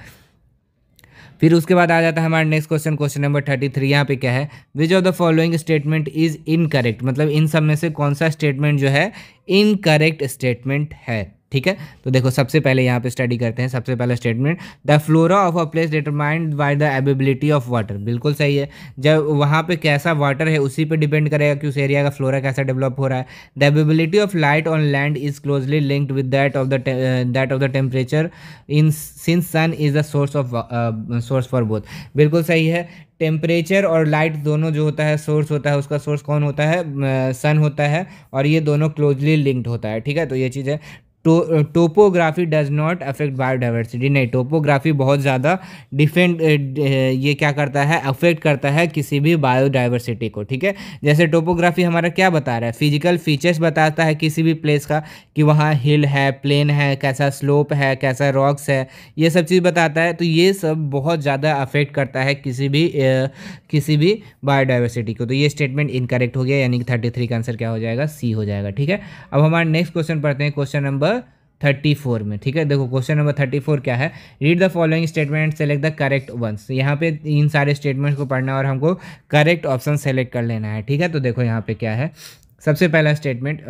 फिर उसके बाद आ जाता है हमारा next question question number thirty three यहाँ पे क्या है which of the following statement is incorrect मतलब इन सब में से कौन सा स्टेटमेंट जो है इनकरेक्ट स्टेटमेंट है ठीक है तो देखो सबसे पहले यहाँ पे स्टडी करते हैं सबसे पहला statement the flora of a place determined by the ability of water बिल्कुल सही है जब वहाँ पे कैसा वाटर है उसी पे डिपेंड करेगा कि उस एरिया का फ्लोरा कैसा डेवलप हो रहा है the ability of light on land is closely linked with that of the that of the temperature in since sun is the source of source for both बिल्कुल सही है टेम्परेचर और light दोनों जो होता है सोर्स होता है उसका सोर्स कौन होता है सन होता है और ये दोनों क्लोजली लिंक्ड होता है ठीक है तो ये चीज़ है to topography does not affect biodiversity नहीं टोपोग्राफी बहुत ज़्यादा डिफेंड ये क्या करता है अफेक्ट करता है किसी भी बायोडाइवर्सिटी को ठीक है जैसे टोपोग्राफी हमारा क्या बता रहा है फिजिकल फीचर्स बताता है किसी भी प्लेस का कि वहाँ हिल है प्लेन है कैसा स्लोप है कैसा रॉक्स है ये सब चीज़ बताता है तो ये सब बहुत ज़्यादा अफेक्ट करता है किसी भी ए, किसी भी बायोडाइवर्सिटी को तो ये स्टेटमेंट इनकरेक्ट हो गया यानी कि थर्टी थ्री का आंसर क्या हो जाएगा सी हो जाएगा ठीक है अब हमारा नेक्स्ट क्वेश्चन पढ़ते हैं क्वेश्चन नंबर थर्टी फोर में ठीक है देखो क्वेश्चन नंबर थर्टी फोर क्या है read the following statement select the correct ones यहाँ पे इन सारे स्टेटमेंट्स को पढ़ना और हमको करेक्ट ऑप्शन सेलेक्ट कर लेना है ठीक है तो देखो यहाँ पे क्या है सबसे पहला स्टेटमेंट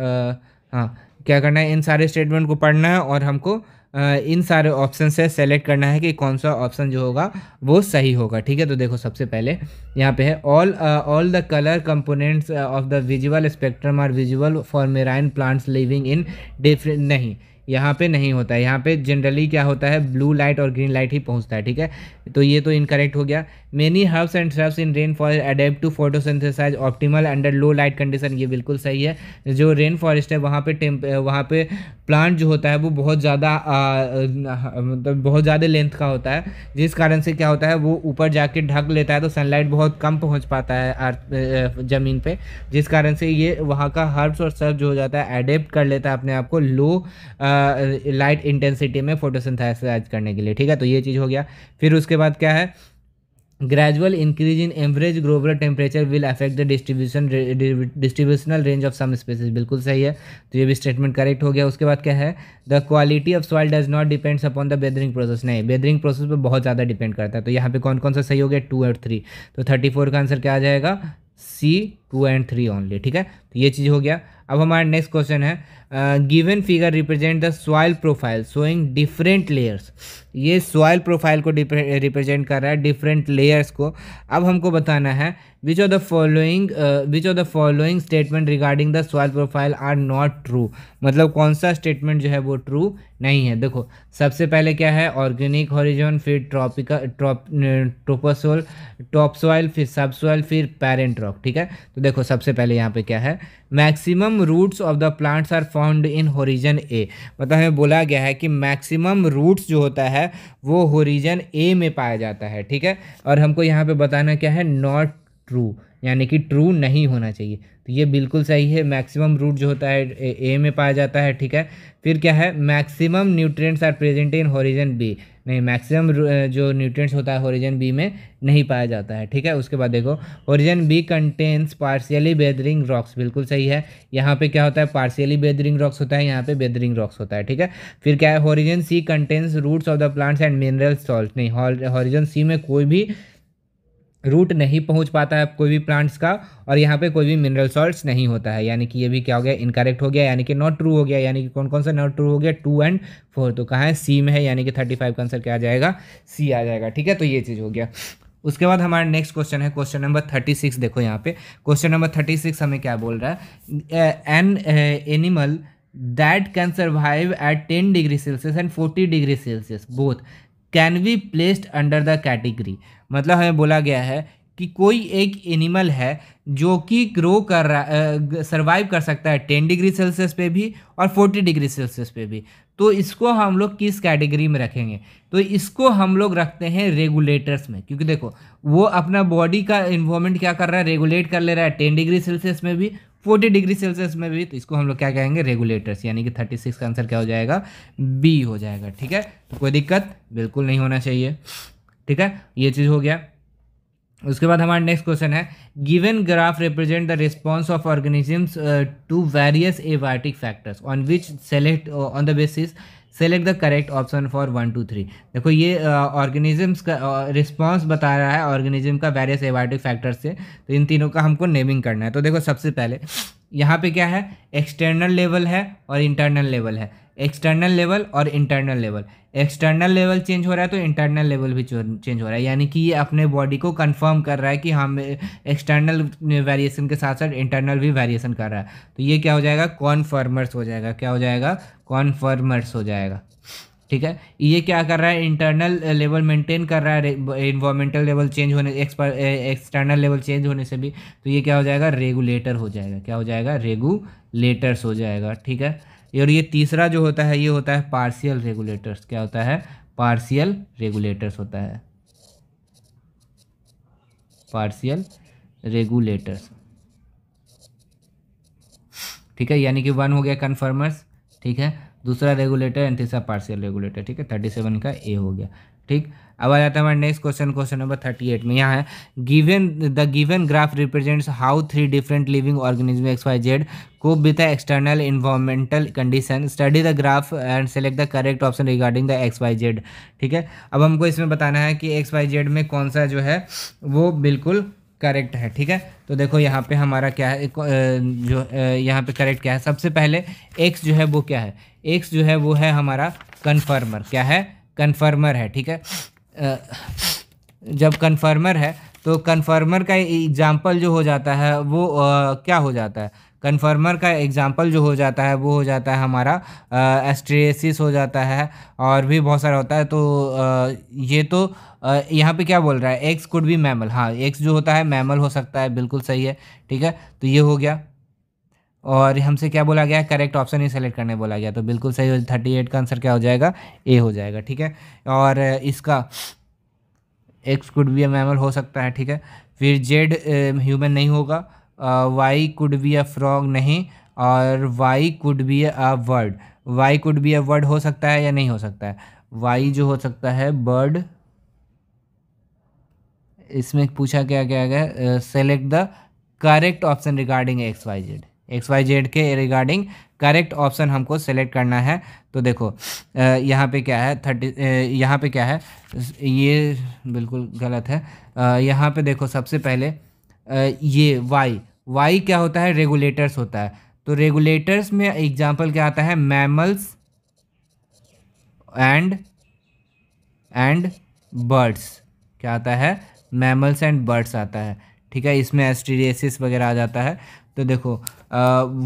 हाँ क्या करना है इन सारे स्टेटमेंट को पढ़ना है और हमको आ, इन सारे ऑप्शन से सेलेक्ट करना है कि कौन सा ऑप्शन जो होगा वो सही होगा ठीक है तो देखो सबसे पहले यहाँ पे है all all the colour components of the visual spectrum are visual for marine plants living in different नहीं यहाँ पे नहीं होता है यहाँ पे जनरली क्या होता है ब्लू लाइट और ग्रीन लाइट ही पहुँचता है ठीक है तो ये तो इनकरेक्ट हो गया many herbs and shrubs in rain forest adapt to photosynthesize optimal under low light condition ये बिल्कुल सही है जो रेन फॉरेस्ट है वहाँ पे टेम्प वहाँ पे प्लांट जो होता है वो बहुत ज़्यादा मतलब तो बहुत ज़्यादा लेंथ का होता है जिस कारण से क्या होता है वो ऊपर जाके ढक लेता है तो सनलाइट बहुत कम पहुँच पाता है ज़मीन पर जिस कारण से ये वहाँ का हर्ब्स और सर्ब जो हो जाता है एडेप्ट कर लेता है अपने आप को लो लाइट इंटेंसिटी में फोटोसिंथेसाइज करने के लिए ठीक है तो ये चीज़ हो गया फिर उसके बाद क्या है gradual increase in average global temperature will affect the distribution distributional range of some species बिल्कुल सही है तो ये भी स्टेटमेंट करेक्ट हो गया उसके बाद क्या है the quality of soil does not depends upon the weathering process नहीं बेदरिंग प्रोसेस पर बहुत ज़्यादा डिपेंड करता है तो यहाँ पे कौन कौन सा सही हो गया टू और थ्री तो थर्टी फोर का आंसर क्या आ जाएगा C two and three only ठीक है तो ये चीज़ हो गया अब हमारा नेक्स्ट क्वेश्चन है given figure represent the soil profile showing different layers ये सॉइल प्रोफाइल को रिप्रेजेंट कर रहा है डिफरेंट लेयर्स को अब हमको बताना है which of the following which of the following statement regarding the soil profile are not true मतलब कौन सा स्टेटमेंट जो है वो ट्रू नहीं है देखो सबसे पहले क्या है ऑर्गेनिक हॉरिजन फिर tropical trop troposol top soil फिर सब सॉइल फिर पैरेंट रॉक ठीक है तो देखो सबसे पहले यहाँ पे क्या है maximum roots of the plants are found in horizon A मतलब हमें बोला गया है कि मैक्सिमम रूट्स जो होता है वो होरिजन ए में पाया जाता है ठीक है और हमको यहाँ पे बताना क्या है नॉट ट्रू यानी कि ट्रू नहीं होना चाहिए तो ये बिल्कुल सही है मैक्सिमम रूट जो होता है ए, में पाया जाता है ठीक है फिर क्या है maximum nutrients are present in horizon B नहीं मैक्सिमम जो न्यूट्रिएंट्स होता है होरिजन बी में नहीं पाया जाता है ठीक है उसके बाद देखो horizon B contains partially weathering rocks बिल्कुल सही है यहाँ पे क्या होता है पार्शियली बेदरिंग रॉक्स होता है यहाँ पे बेदरिंग रॉक्स होता है ठीक है फिर क्या है horizon C contains roots of the plants and mineral salt नहीं हॉरिजन सी में कोई भी रूट नहीं पहुंच पाता है कोई भी प्लांट्स का और यहाँ पे कोई भी मिनरल सॉल्ट्स नहीं होता है यानी कि ये भी क्या हो गया इनकरेक्ट हो गया यानी कि नॉट ट्रू हो गया यानी कि कौन कौन सा नॉट ट्रू हो गया टू एंड फोर तो कहाँ है सी में है यानी कि थर्टी फाइव का आंसर क्या आ जाएगा सी आ जाएगा ठीक है तो ये चीज़ हो गया उसके बाद हमारा नेक्स्ट क्वेश्चन है क्वेश्चन नंबर थर्टी सिक्स देखो यहाँ पे क्वेश्चन नंबर थर्टी सिक्स हमें क्या बोल रहा है an animal that can survive at ten degree Celsius and forty degree Celsius both can be placed under the category मतलब हमें बोला गया है कि कोई एक एनिमल है जो कि ग्रो कर रहा सर्वाइव कर सकता है टेन डिग्री सेल्सियस पे भी और फोर्टी डिग्री सेल्सियस पे भी तो इसको हम लोग किस कैटेगरी में रखेंगे तो इसको हम लोग रखते हैं रेगुलेटर्स में क्योंकि देखो वो अपना बॉडी का इन्वॉर्मेंट क्या कर रहा है रेगुलेट कर ले रहा है टेन डिग्री सेल्सियस में भी फोर्टी डिग्री सेल्सियस में भी तो इसको हम लोग क्या कहेंगे रेगुलेटर्स यानी कि थर्टी सिक्स का आंसर क्या हो जाएगा बी हो जाएगा ठीक है तो कोई दिक्कत बिल्कुल नहीं होना चाहिए ठीक है ये चीज़ हो गया उसके बाद हमारा नेक्स्ट क्वेश्चन है given graph represent the response of organisms to various abiotic factors on which select on the basis select the correct option for one two three देखो ये ऑर्गेनिजम्स का रिस्पॉन्स बता रहा है ऑर्गेनिज्म का वेरियस एबायोटिक फैक्टर्स से तो इन तीनों का हमको नेमिंग करना है तो देखो सबसे पहले यहाँ पे क्या है एक्सटर्नल लेवल है और इंटरनल लेवल है एक्सटर्नल लेवल और internal level external level change हो रहा है तो इंटरनल लेवल भी चेंज हो रहा है यानी कि ये अपने बॉडी को कंफर्म कर रहा है कि हम एक्सटर्नल eh, वेरिएशन के साथ साथ इंटरनल भी वेरिएशन कर रहा है तो ये क्या हो जाएगा कॉन्फर्मर्स हो जाएगा क्या हो जाएगा कॉन्फर्मर्स हो जाएगा ठीक है ये क्या कर रहा है इंटरनल लेवल मेंटेन कर रहा है इन्वायरमेंटल लेवल चेंज होने एक्सटर्नल लेवल चेंज होने से भी तो ये क्या हो जाएगा रेगुलेटर हो जाएगा क्या हो जाएगा रेगुलेटर्स हो जाएगा ठीक है और ये तीसरा जो होता है ये होता है पार्शियल रेगुलेटर्स क्या होता है पार्शियल रेगुलेटर्स होता है पार्शियल रेगुलेटर्स ठीक है यानी कि वन हो गया कन्फर्मर्स ठीक है दूसरा रेगुलेटर एंड तीसरा पार्शियल रेगुलेटर ठीक है थर्टी सेवन का ए हो गया ठीक अब आ जाता है हमारे next question question number thirty eight में यहाँ है given the given graph represents how three different living organism X Y Z को with the external environmental condition study the graph and select the correct option regarding the X Y Z ठीक है अब हमको इसमें बताना है कि x Y Z में कौन सा जो है वो बिल्कुल करेक्ट है ठीक है तो देखो यहाँ पे हमारा क्या है जो यहाँ पे करेक्ट क्या है सबसे पहले एक्स जो है वो क्या है एक्स जो है वो है हमारा कन्फर्मर क्या है कन्फर्मर है ठीक है जब कन्फर्मर है तो कन्फर्मर का एग्ज़ाम्पल जो हो जाता है वो क्या हो जाता है कन्फर्मर का एग्ज़ाम्पल जो हो जाता है वो हो जाता है हमारा एस्ट्रेसिस हो जाता है और भी बहुत सारा होता है तो आ, ये तो यहाँ पे क्या बोल रहा है एक्स कुड भी मैमल हाँ एक्स जो होता है मैमल हो सकता है बिल्कुल सही है ठीक है तो ये हो गया और हमसे क्या बोला गया करेक्ट ऑप्शन ही सेलेक्ट करने बोला गया तो बिल्कुल सही हो थर्टी एट का आंसर क्या हो जाएगा ए हो जाएगा ठीक है और इसका X could be a mammal हो सकता है ठीक है फिर जेड ह्यूमन नहीं होगा Y could be a frog नहीं और Y could be a bird Y could be a bird हो सकता है या नहीं हो सकता है वाई जो हो सकता है बर्ड इसमें पूछा क्या क्या गया select the correct option regarding X Y Z X Y Z के रिगार्डिंग करेक्ट ऑप्शन हमको सेलेक्ट करना है तो देखो यहाँ पे क्या है थर्टी यहाँ पे क्या है ये बिल्कुल गलत है यहाँ पे देखो सबसे पहले ये वाई वाई क्या होता है रेगुलेटर्स होता है तो रेगुलेटर्स में एग्जाम्पल क्या आता है मैमल्स एंड एंड बर्ड्स क्या आता है मैमल्स एंड बर्ड्स आता है ठीक है इसमें एस्टीरियसिस वगैरह आ जाता है तो देखो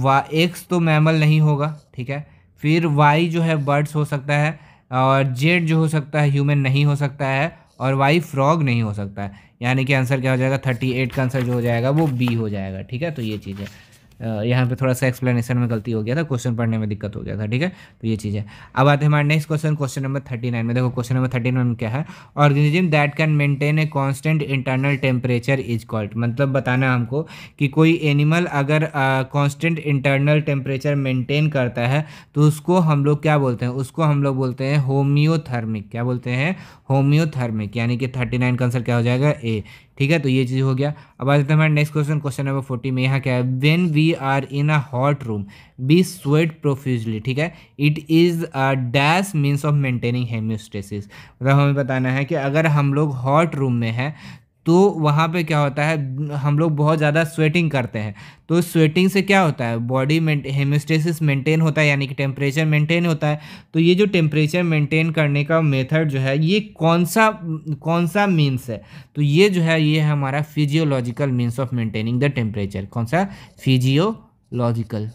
वा एक्स तो मैमल नहीं होगा ठीक है फिर वाई जो है बर्ड्स हो सकता है और जेड जो हो सकता है ह्यूमन नहीं हो सकता है और वाई फ्रॉग नहीं हो सकता है यानी कि आंसर क्या हो जाएगा थर्टी एट का आंसर जो हो जाएगा वो बी हो जाएगा ठीक है तो ये चीज़ है यहाँ पे थोड़ा सा एक्सप्लेनेशन में गलती हो गया था क्वेश्चन पढ़ने में दिक्कत हो गया था ठीक है तो ये चीज़ है अब आते हैं हमारे next question question number thirty nine में देखो क्वेश्चन नंबर थर्टी नाइन क्या है organism that can maintain a constant internal temperature is called मतलब बताना हमको कि कोई एनिमल अगर कॉन्स्टेंट इंटरनल टेम्परेचर मेंटेन करता है तो उसको हम लोग क्या बोलते हैं उसको हम लोग बोलते हैं होम्योथर्मिक क्या बोलते हैं होम्योथर्मिक यानी कि थर्टी नाइन का आंसर क्या हो जाएगा ए ठीक है तो ये चीज़ हो गया अब आ जाते हैं हमारे next question question number forty में यहाँ क्या है when we are in a hot room we sweat profusely ठीक है it is a dash means of maintaining homeostasis मतलब हमें बताना है कि अगर हम लोग हॉट रूम में हैं तो वहाँ पे क्या होता है हम लोग बहुत ज़्यादा स्वेटिंग करते हैं तो स्वेटिंग से क्या होता है बॉडी में हेमोस्टेसिस मेंटेन होता है यानी कि टेम्परेचर मेंटेन होता है तो ये जो टेम्परेचर मेंटेन करने का मेथड जो है ये कौन सा कौन सा मीन्स है तो ये जो है ये है हमारा physiological means of maintaining the temperature कौन सा फिजियोलॉजिकल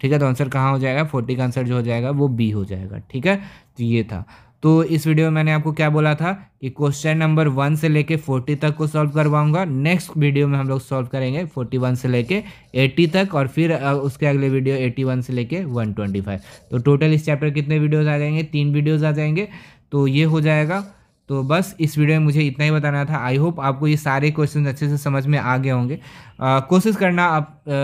ठीक है तो आंसर कहाँ हो जाएगा फोर्टी का आंसर जो हो जाएगा वो बी हो जाएगा ठीक है तो ये था तो इस वीडियो में मैंने आपको क्या बोला था कि क्वेश्चन नंबर वन से लेके फोर्टी तक को सॉल्व करवाऊंगा नेक्स्ट वीडियो में हम लोग सॉल्व करेंगे फोर्टी वन से लेके एट्टी तक और फिर उसके अगले वीडियो एट्टी वन से लेके वन ट्वेंटी फाइव तो टोटल इस चैप्टर कितने वीडियोज़ आ जाएंगे तीन वीडियोज़ आ जाएंगे तो ये हो जाएगा तो बस इस वीडियो में मुझे इतना ही बताना था आई होप आपको ये सारे क्वेश्चन अच्छे से समझ में आ गए होंगे कोशिश करना आप आ,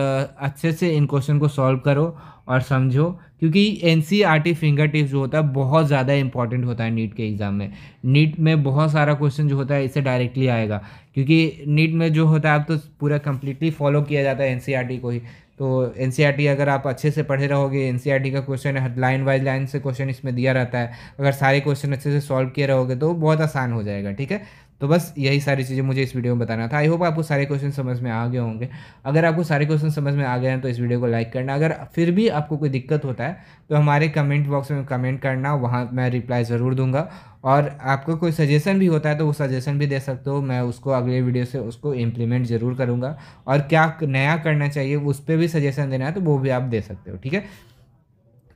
अच्छे से इन क्वेश्चन को सॉल्व करो और समझो क्योंकि N C R T finger tips जो होता है बहुत ज़्यादा इंपॉर्टेंट होता है नीट के एग्ज़ाम में नीट में बहुत सारा क्वेश्चन जो होता है इससे डायरेक्टली आएगा क्योंकि नीट में जो होता है अब तो पूरा कम्प्लीटली फॉलो किया जाता है एन सी आर टी को ही तो एन सी आर टी अगर आप अच्छे से पढ़े रहोगे एन सी आर टी का क्वेश्चन है लाइन वाइज लाइन से क्वेश्चन इसमें दिया रहता है अगर सारे क्वेश्चन अच्छे से सॉल्व किए रहोगे तो बहुत आसान हो जाएगा ठीक है तो बस यही सारी चीज़ें मुझे इस वीडियो में बताना था आई होप आपको सारे क्वेश्चन समझ में आ गए होंगे अगर आपको सारे क्वेश्चन समझ में आ गए हैं तो इस वीडियो को लाइक करना अगर फिर भी आपको कोई दिक्कत होता है तो हमारे कमेंट बॉक्स में कमेंट करना वहाँ मैं रिप्लाई ज़रूर दूंगा और आपको कोई सजेशन भी होता है तो वो सजेशन भी दे सकते हो मैं उसको अगले वीडियो से उसको इम्प्लीमेंट ज़रूर करूँगा और क्या नया करना चाहिए उस पर भी सजेशन देना है तो वो भी आप दे सकते हो ठीक है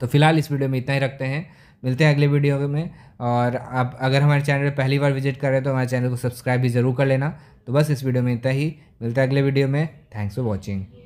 तो फिलहाल इस वीडियो में इतना ही रखते हैं मिलते हैं अगले वीडियो में और आप अगर हमारे चैनल पर पहली बार विजिट कर रहे हैं तो हमारे चैनल को सब्सक्राइब भी ज़रूर कर लेना तो बस इस वीडियो में इतना ही मिलता है अगले वीडियो में थैंक्स फॉर वॉचिंग